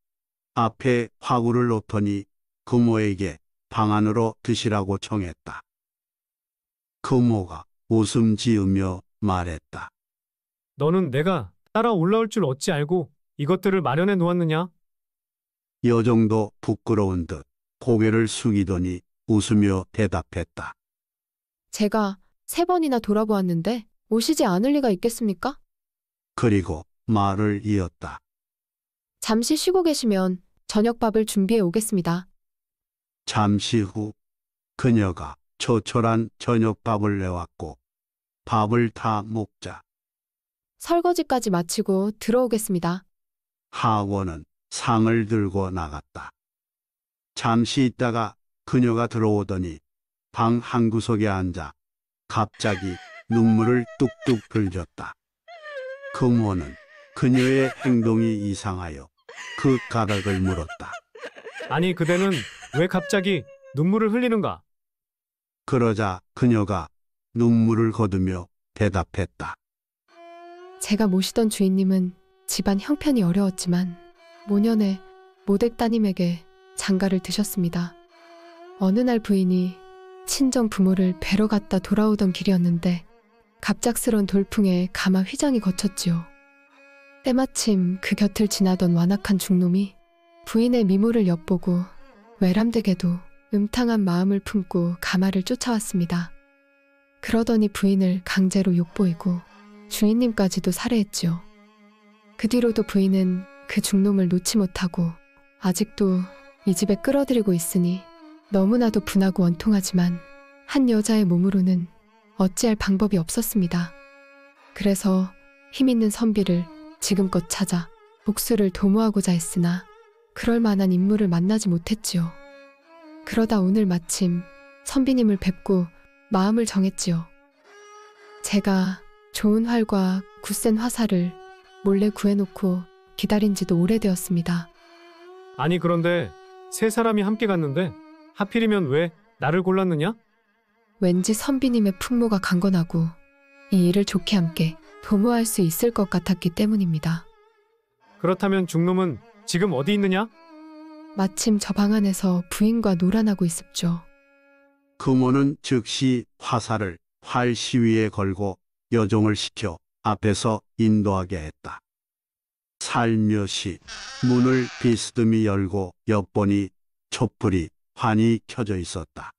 A: 앞에 화구를 놓더니 그모에게 방 안으로 드시라고 청했다. 그모가 웃음 지으며 말했다.
L: 너는 내가 따라 올라올 줄 어찌 알고 이것들을 마련해 놓았느냐?
A: 여정도 부끄러운 듯 고개를 숙이더니 웃으며 대답했다.
M: 제가 세 번이나 돌아보았는데 오시지 않을 리가 있겠습니까?
A: 그리고 말을 이었다.
M: 잠시 쉬고 계시면 저녁밥을 준비해 오겠습니다.
A: 잠시 후 그녀가 조촐한 저녁밥을 내왔고 밥을 다 먹자
M: 설거지까지 마치고 들어오겠습니다.
A: 하원은 상을 들고 나갔다. 잠시 있다가 그녀가 들어오더니 방 한구석에 앉아 갑자기 눈물을 뚝뚝 흘렸다. 금호는 그녀의 행동이 이상하여 그 가닥을 물었다.
L: 아니 그대는
A: 왜 갑자기 눈물을 흘리는가? 그러자 그녀가 눈물을 거두며 대답했다.
M: 제가 모시던 주인님은 집안 형편이 어려웠지만 모년에 모댁 따님에게 장가를 드셨습니다. 어느 날 부인이 친정 부모를 뵈러 갔다 돌아오던 길이었는데 갑작스런 돌풍에 가마 휘장이 거쳤지요. 때마침 그 곁을 지나던 완악한 중놈이 부인의 미모를 엿보고 외람되게도 음탕한 마음을 품고 가마를 쫓아왔습니다. 그러더니 부인을 강제로 욕보이고 주인님까지도 살해했지요. 그 뒤로도 부인은 그 중놈을 놓지 못하고 아직도 이 집에 끌어들이고 있으니 너무나도 분하고 원통하지만 한 여자의 몸으로는 어찌할 방법이 없었습니다. 그래서 힘 있는 선비를 지금껏 찾아 복수를 도모하고자 했으나 그럴 만한 인물을 만나지 못했지요. 그러다 오늘 마침 선비님을 뵙고 마음을 정했지요. 제가 좋은 활과 굳센 화살을 몰래 구해놓고 기다린 지도 오래되었습니다.
L: 아니 그런데 세 사람이 함께 갔는데 하필이면 왜 나를 골랐느냐?
M: 왠지 선비님의 풍모가 강건하고 이 일을 좋게 함께 도모할 수 있을 것 같았기 때문입니다.
L: 그렇다면 중놈은 지금 어디 있느냐?
M: 마침 저 방 안에서 부인과 노란하고 있었죠.
A: 금호는 즉시 화살을 활 시위에 걸고 여종을 시켜 앞에서 인도하게 했다. 살며시 문을 비스듬히 열고 엿보니 촛불이 환히 켜져 있었다.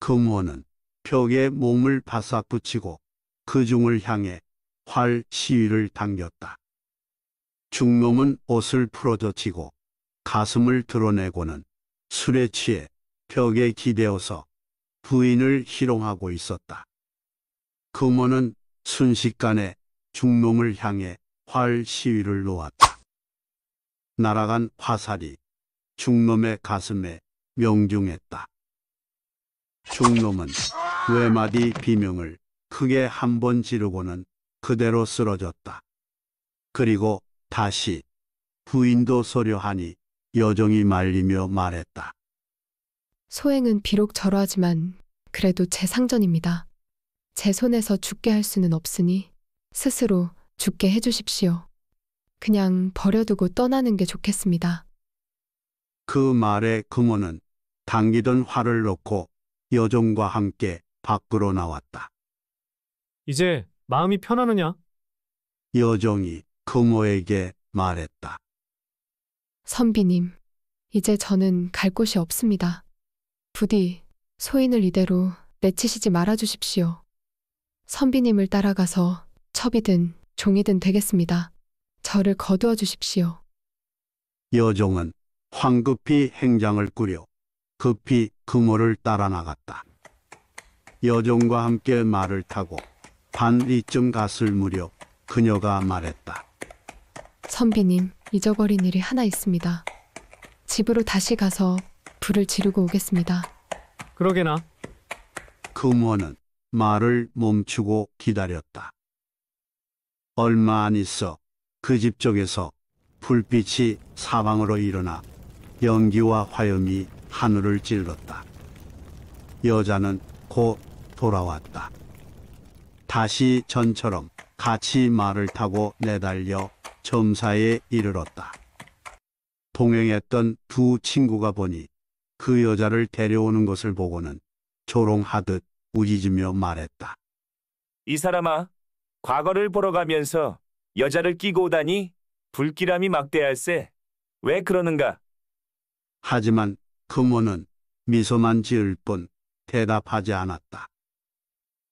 A: 금호는 벽에 몸을 바싹 붙이고 그 중을 향해 활 시위를 당겼다. 중놈은 옷을 풀어젖히고 가슴을 드러내고는 술에 취해 벽에 기대어서 부인을 희롱하고 있었다. 금원는 순식간에 중놈을 향해 활 시위를 놓았다. 날아간 화살이 중놈의 가슴에 명중했다. 중놈은 외마디 비명을 크게 한 번 지르고는 그대로 쓰러졌다. 그리고 다시 부인도 소려하니 여정이 말리며 말했다.
M: 소행은 비록 저러하지만 그래도 제 상전입니다. 제 손에서 죽게 할 수는 없으니 스스로 죽게 해주십시오. 그냥 버려두고 떠나는 게 좋겠습니다.
A: 그 말에 금호는 당기던 활을 놓고 여종과 함께 밖으로 나왔다.
L: 이제 마음이 편하느냐?
A: 여종이 금호에게 말했다.
M: 선비님, 이제 저는 갈 곳이 없습니다. 부디 소인을 이대로 내치시지 말아 주십시오. 선비님을 따라가서 첩이든 종이든 되겠습니다. 저를 거두어 주십시오.
A: 여종은 황급히 행장을 꾸려 급히 금호를 따라 나갔다. 여종과 함께 말을 타고 반리쯤 갔을 무렵 그녀가 말했다.
M: 선비님, 잊어버린 일이 하나 있습니다. 집으로 다시 가서 불을 지르고 오겠습니다.
A: 그러게나. 금호는 말을 멈추고 기다렸다. 얼마 안 있어 그 집 쪽에서 불빛이 사방으로 일어나 연기와 화염이 하늘을 찔렀다. 여자는 곧 돌아왔다. 다시 전처럼 같이 말을 타고 내달려 점사에 이르렀다. 동행했던 두 친구가 보니 그 여자를 데려오는 것을 보고는 조롱하듯 우기지며 말했다.
J: 이 사람아, 과거를 보러 가면서 여자를 끼고 오다니 불길함이 막대할세. 왜 그러는가?
A: 하지만 금호는 미소만 지을 뿐 대답하지 않았다.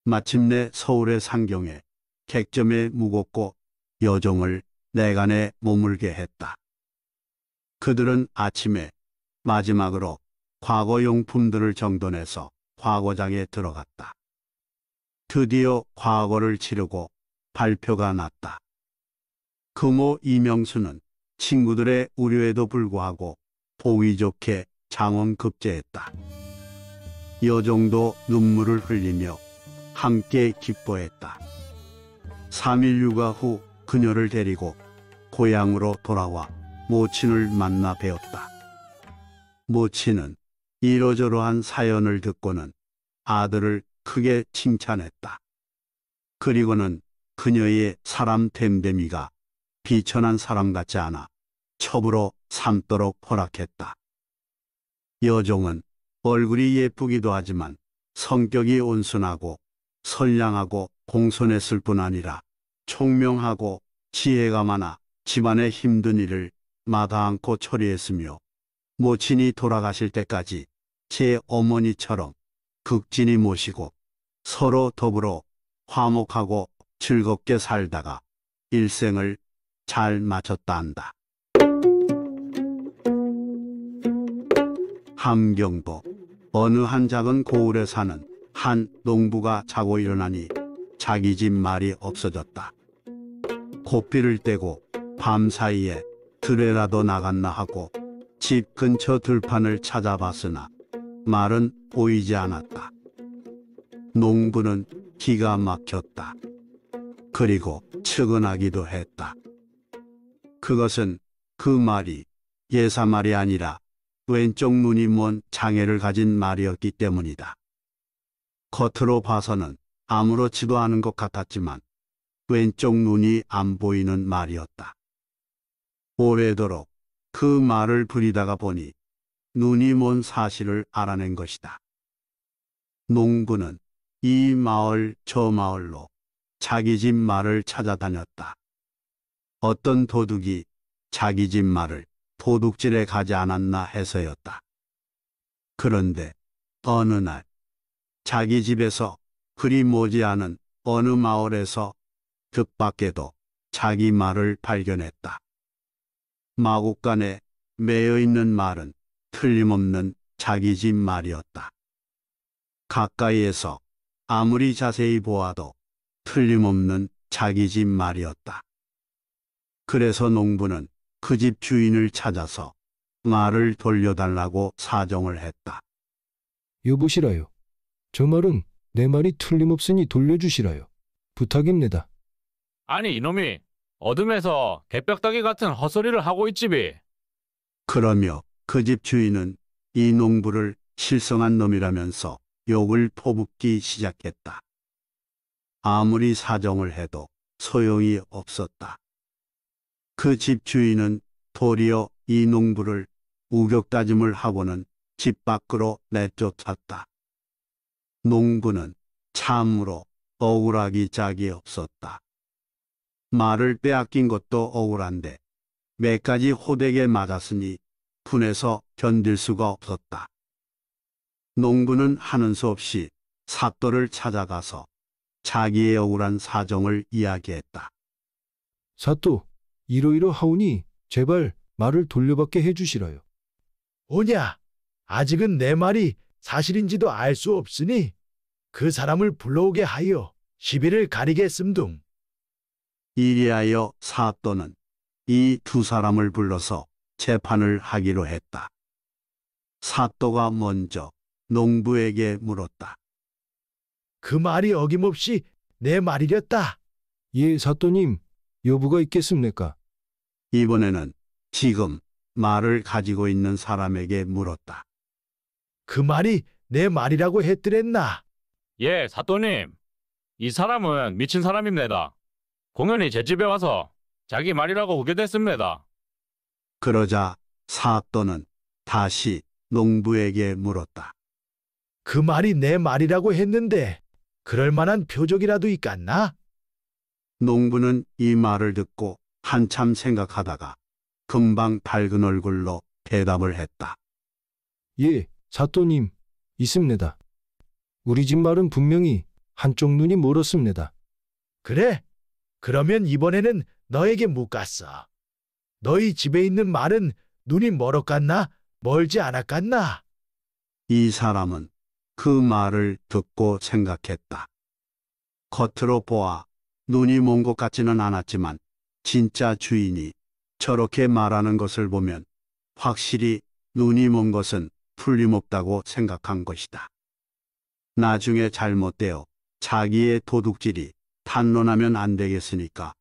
A: 마침내 서울의 상경에 객점에 무겁고 여종을 내간에 머물게 했다. 그들은 아침에 마지막으로 과거 용품들을 정돈해서 과거장에 들어갔다. 드디어 과거를 치르고 발표가 났다. 금호 이명수는 친구들의 우려에도 불구하고 보기 좋게 장원 급제했다. 여정도 눈물을 흘리며 함께 기뻐했다. 3일 육아 후 그녀를 데리고 고향으로 돌아와 모친을 만나 배웠다. 모친은 이러저러한 사연을 듣고는 아들을 크게 칭찬했다. 그리고는 그녀의 사람 댐댐이가 비천한 사람 같지 않아 첩으로 삼도록 허락했다. 여종은 얼굴이 예쁘기도 하지만 성격이 온순하고 선량하고 공손했을 뿐 아니라 총명하고 지혜가 많아 집안의 힘든 일을 마다않고 처리했으며 모친이 돌아가실 때까지 제 어머니처럼 극진히 모시고 서로 더불어 화목하고 즐겁게 살다가 일생을 잘 마쳤다 한다. 함경도 어느 한 작은 고을에 사는 한 농부가 자고 일어나니 자기 집 말이 없어졌다. 고삐를 떼고 밤 사이에 들에라도 나갔나 하고 집 근처 들판을 찾아봤으나 말은 보이지 않았다. 농부는 기가 막혔다. 그리고 측은하기도 했다. 그것은 그 말이 예사말이 아니라 왼쪽 눈이 먼 장애를 가진 말이었기 때문이다. 겉으로 봐서는 아무렇지도 않은 것 같았지만 왼쪽 눈이 안 보이는 말이었다. 오래도록 그 말을 부리다가 보니 눈이 먼 사실을 알아낸 것이다. 농부는 이 마을 저 마을로 자기 집 말을 찾아다녔다. 어떤 도둑이 자기 집 말을 도둑질에 가지 않았나 해서였다. 그런데 어느 날 자기 집에서 그리 모지않은 어느 마을에서 뜻밖에도 자기 말을 발견했다. 마곡간에 매여 있는 말은 틀림없는 자기 집 말이었다. 가까이에서 아무리 자세히 보아도 틀림없는 자기 집 말이었다. 그래서 농부는 그 집 주인을 찾아서 말을 돌려달라고
E: 사정을 했다. 여보시라요. 저 말은 내 말이 틀림없으니 돌려주시라요. 부탁입니다.
I: 아니 이놈이 어둠에서 개벽다기 같은 헛소리를 하고 있지비.
A: 그러며 그집 주인은 이 농부를 실성한 놈이라면서 욕을 퍼붓기 시작했다. 아무리 사정을 해도 소용이 없었다. 그 집 주인은 도리어 이 농부를 우격다짐을 하고는 집 밖으로 내쫓았다. 농부는 참으로 억울하기 짝이 없었다. 말을 빼앗긴 것도 억울한데 몇 가지 호되게 맞았으니 분해서 견딜 수가 없었다. 농부는 하는 수 없이 사또를 찾아가서 자기의 억울한 사정을 이야기했다.
E: 사또, 이러이러 하오니 제발 말을 돌려받게 해주시라요. 오냐,
D: 아직은 내 말이 사실인지도 알 수 없으니 그 사람을 불러오게
A: 하여 시비를
D: 가리게씀둥
A: 이리하여 사또는 이 두 사람을 불러서 재판을 하기로 했다.
E: 사또가 먼저 농부에게 물었다. 그 말이 어김없이 내 말이렸다. 예, 사또님, 여부가 있겠습니까?
A: 이번에는 지금 말을 가지고 있는 사람에게 물었다.
D: 그 말이 내 말이라고 했더랬나?
I: 예,
A: 사또님.
I: 이 사람은 미친 사람입니다. 공연히 제 집에 와서 자기 말이라고 우겨댔습니다.
A: 그러자 사또는 다시 농부에게 물었다. 그 말이 내 말이라고 했는데 그럴 만한 표적이라도 있겠나? 농부는 이 말을 듣고 한참 생각하다가 금방 밝은 얼굴로 대답을 했다.
E: 예, 사또님, 있습니다. 우리 집 말은 분명히 한쪽 눈이 멀었습니다. 그래? 그러면 이번에는 너에게 못겠어
D: 너희 집에 있는 말은 눈이 멀었갔나 멀지 않았갔나?
A: 이 사람은 그 말을 듣고 생각했다. 겉으로 보아 눈이 먼 것 같지는 않았지만 진짜 주인이 저렇게 말하는 것을 보면 확실히 눈이 먼 것은 풀림없다고 생각한 것이다. 나중에 잘못되어 자기의 도둑질이 탄론하면 안 되겠으니까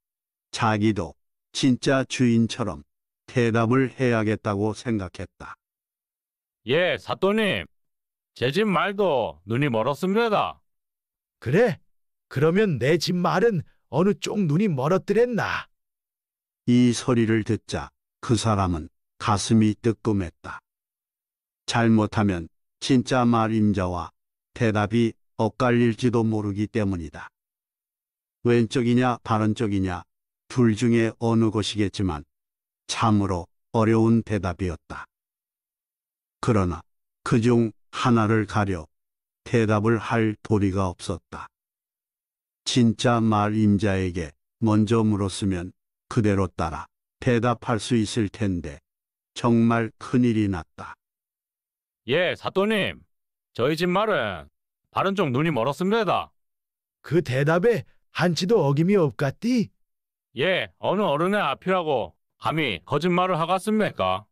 A: 자기도 진짜 주인처럼 대답을 해야겠다고 생각했다.
I: 예, 사또님. 제 집 말도 눈이 멀었습니다. 그래?
A: 그러면 내 집 말은 어느 쪽 눈이 멀었더랬나? 이 소리를 듣자 그 사람은 가슴이 뜨끔했다. 잘못하면 진짜 말 임자와 대답이 엇갈릴지도 모르기 때문이다. 왼쪽이냐 바른쪽이냐 둘 중에 어느 것이겠지만 참으로 어려운 대답이었다. 그러나 그 중 하나를 가려 대답을 할 도리가 없었다. 진짜 말임자에게 먼저 물었으면 그대로 따라 대답할 수 있을 텐데 정말 큰일이 났다.
I: 예, 사또님. 저희 집 말은 바른 쪽 눈이 멀었습니다.
D: 그 대답에 한치도 어김이 없갔디?
I: 예, 어느 어른의 앞이라고 감히 거짓말을 하겠습니까?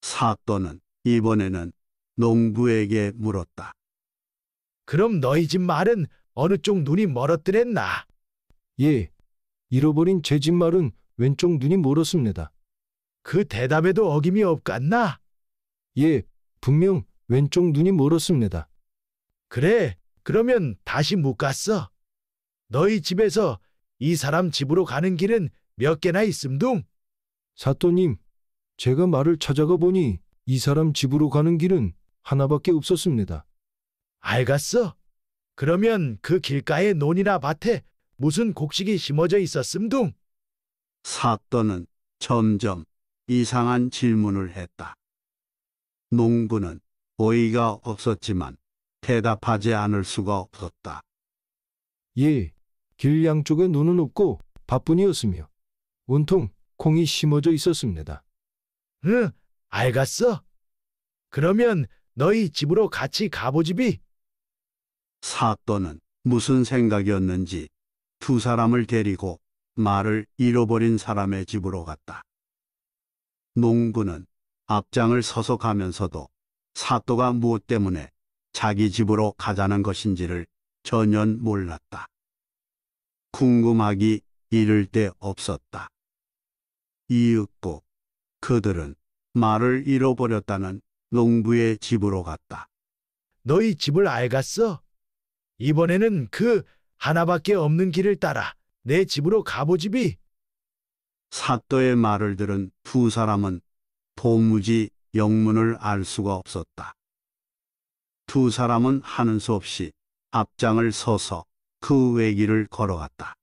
A: 사또는 이번에는 농부에게 물었다. 그럼 너희 집 말은 어느 쪽
E: 눈이 멀었더랬나? 예, 잃어버린 제 집 말은 왼쪽 눈이 멀었습니다. 그 대답에도 어김이 없갔나? 예,
D: 분명 왼쪽 눈이 멀었습니다. 그래, 그러면 다시 못 갔어.
E: 너희 집에서 이 사람 집으로 가는 길은 몇 개나 있음둥. 사또님, 제가 말을 찾아가 보니 이 사람 집으로 가는 길은 하나밖에 없었습니다. 알갔어. 그러면 그 길가에
A: 논이나 밭에 무슨 곡식이 심어져 있었음둥. 사또는 점점 이상한 질문을 했다. 농부는 어이가 없었지만 대답하지 않을 수가 없었다.
E: 예, 길 양쪽에 눈은 없고 바쁜이었으며 온통 콩이 심어져 있었습니다. 응, 알갔어. 그러면
A: 너희 집으로 같이 가보지비. 사또는 무슨 생각이었는지 두 사람을 데리고 말을 잃어버린 사람의 집으로 갔다. 농부는 앞장을 서서 가면서도 사또가 무엇 때문에 자기 집으로 가자는 것인지를 전혀 몰랐다. 궁금하기 이를 데 없었다. 이윽고 그들은 말을 잃어버렸다는 농부의 집으로 갔다. 너희 집을 알갔어? 이번에는 그
D: 하나밖에 없는 길을 따라
A: 내 집으로 가보지비. 사또의 말을 들은 두 사람은 도무지 영문을 알 수가 없었다. 두 사람은 하는 수 없이 앞장을 서서 그외 길을 걸어왔다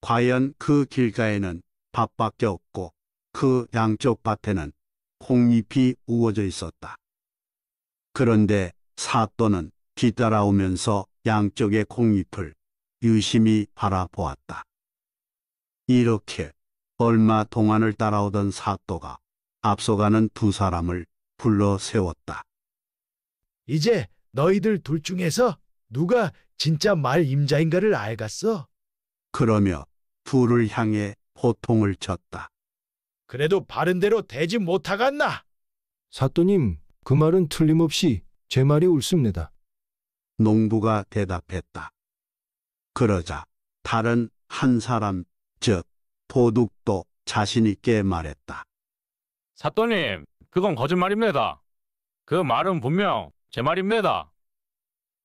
A: 과연 그 길가에는 밭밖에 없고 그 양쪽 밭에는 콩잎이 우거져 있었다. 그런데 사또는 뒤따라오면서 양쪽의 콩잎을 유심히 바라보았다. 이렇게 얼마 동안을 따라오던 사또가 앞서가는 두 사람을 불러 세웠다.
D: 이제 너희들 둘 중에서 누가 진짜 말
A: 임자인가를 알겠어 그러며 둘을 향해 보통을 쳤다.
D: 그래도 바른 대로 되지 못하갔나?
E: 사또님, 그 말은 틀림없이 제 말이 옳습니다. 농부가 대답했다.
A: 그러자 다른 한 사람, 즉 도둑도 자신 있게 말했다.
I: 사또님, 그건 거짓말입니다. 그 말은 분명 제 말입니다.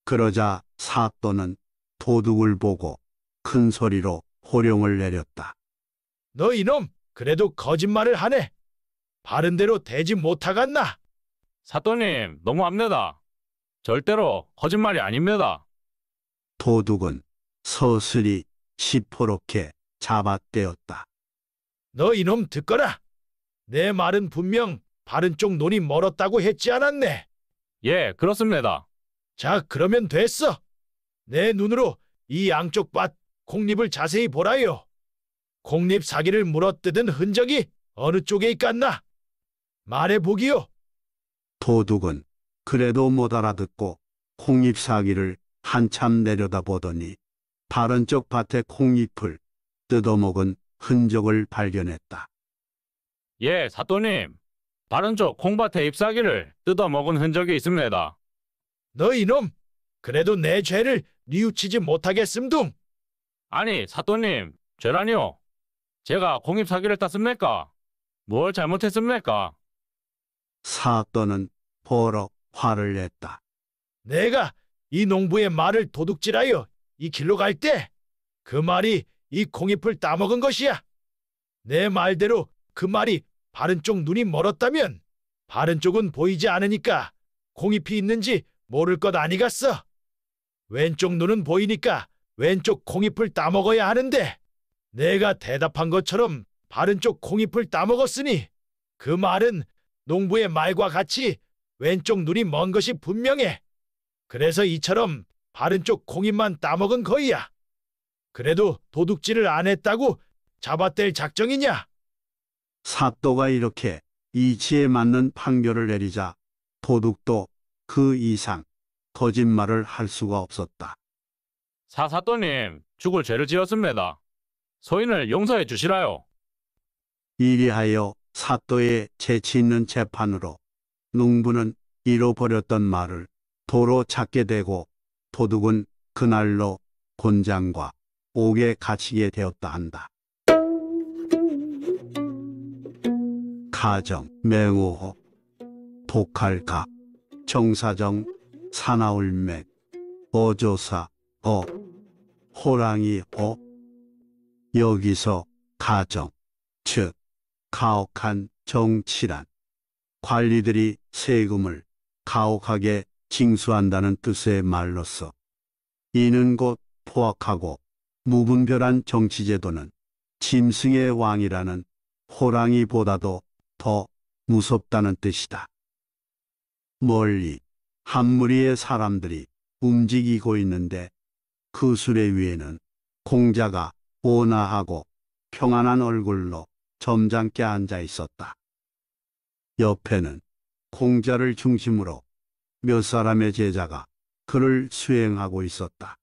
A: 그러자 사또는 도둑을 보고 큰 소리로 호령을 내렸다. 너 이놈
I: 그래도 거짓말을 하네. 바른대로 되지 못하겠나? 사또님 너무합니다. 절대로 거짓말이 아닙니다.
A: 도둑은 서슬이 시퍼렇게 잡아떼었다.
D: 너 이놈 듣거라. 내 말은 분명 바른 쪽눈이 멀었다고 했지 않았네. 예 그렇습니다. 자, 그러면 됐어. 내 눈으로 이 양쪽 밭 콩잎을 자세히 보라요. 콩잎 사기를 물어뜯은 흔적이 어느 쪽에 있겠나? 말해보기요.
A: 도둑은 그래도 못 알아듣고 콩잎 사기를 한참 내려다보더니 바른 쪽밭에 콩잎을 뜯어먹은 흔적을 발견했다.
I: 예, 사또님. 바른 쪽콩밭에 잎사귀를 뜯어먹은 흔적이 있습니다. 너 이놈! 그래도 내 죄를 뉘우치지 못하겠음둥! 아니 사또님 죄라니요. 제가 공입 사기를 땄습니까? 뭘 잘못했습니까?
A: 사또는 보러 화를 냈다.
I: 내가 이 농부의 말을 도둑질하여
D: 이 길로 갈 때 그 말이 이 콩잎을 따먹은 것이야. 내 말대로 그 말이 바른 쪽 눈이 멀었다면 바른 쪽은 보이지 않으니까 콩잎이 있는지 모를 것 아니겠어. 왼쪽 눈은 보이니까 왼쪽 콩잎을 따먹어야 하는데 내가 대답한 것처럼 바른쪽 콩잎을 따먹었으니 그 말은 농부의 말과 같이 왼쪽 눈이 먼 것이 분명해. 그래서 이처럼 바른쪽 콩잎만 따먹은 거이야. 그래도 도둑질을 안 했다고 잡아뗄 작정이냐?
A: 사또가 이렇게 이치에 맞는 판결을 내리자 도둑도 그 이상 거짓말을 할 수가 없었다.
I: 사사또님, 죽을 죄를 지었습니다. 소인을 용서해 주시라요.
A: 이리하여 사또의 재치 있는 재판으로 농부는 잃어버렸던 말을 도로 찾게 되고 도둑은 그날로 곤장과 옥에 갇히게 되었다 한다. 가정, 맹호호, 독할각 정사정, 사나울맥, 어조사, 어, 호랑이, 어. 여기서 가정, 즉 가혹한 정치란 관리들이 세금을 가혹하게 징수한다는 뜻의 말로서 이는 곧 포악하고 무분별한 정치제도는 짐승의 왕이라는 호랑이보다도 더 무섭다는 뜻이다. 멀리 한 무리의 사람들이 움직이고 있는데 그 수레 위에는 공자가 온화하고 평안한 얼굴로 점잖게 앉아 있었다. 옆에는 공자를 중심으로 몇 사람의 제자가 그를 수행하고 있었다.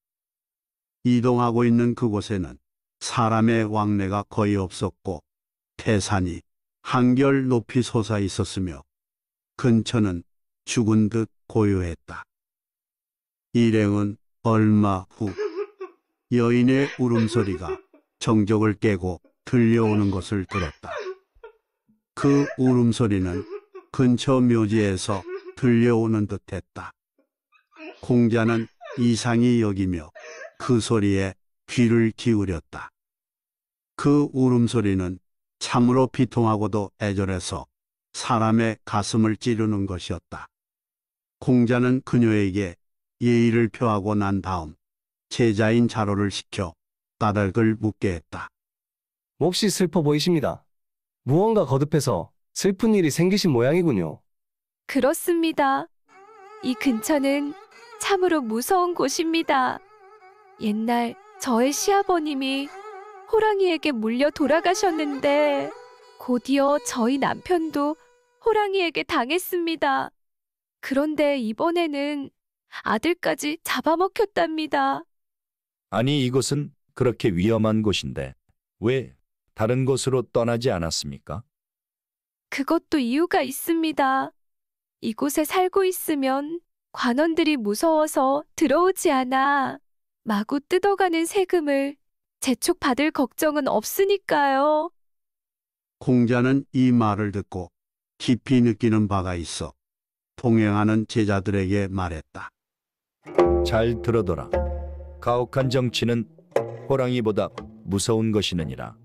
A: 이동하고 있는 그곳에는 사람의 왕래가 거의 없었고 태산이 한결 높이 솟아 있었으며 근처는 죽은 듯 고요했다. 일행은 얼마 후 여인의 울음소리가 정적을 깨고 들려오는 것을 들었다. 그 울음소리는 근처 묘지에서 들려오는 듯했다. 공자는 이상이 여기며 그 소리에 귀를 기울였다. 그 울음소리는 참으로 비통하고도 애절해서 사람의 가슴을 찌르는 것이었다. 공자는 그녀에게 예의를 표하고 난 다음 제자인
E: 자로를 시켜 까닭을 묻게 했다. 몹시 슬퍼 보이십니다. 무언가 거듭해서 슬픈 일이 생기신 모양이군요.
C: 그렇습니다. 이 근처는 참으로 무서운 곳입니다. 옛날 저의 시아버님이 호랑이에게 물려 돌아가셨는데 곧이어 저희 남편도 호랑이에게 당했습니다. 그런데 이번에는 아들까지 잡아먹혔답니다.
E: 아니 이곳은 그렇게 위험한 곳인데 왜 다른 곳으로 떠나지 않았습니까?
C: 그것도 이유가 있습니다. 이곳에 살고 있으면 관원들이 무서워서 들어오지 않아 마구 뜯어가는 세금을 재촉받을 걱정은 없으니까요.
A: 공자는 이 말을 듣고 깊이 느끼는 바가 있어 통행하는
E: 제자들에게 말했다. 잘 들어둬라. 가혹한 정치는 호랑이보다 무서운 것이느니라.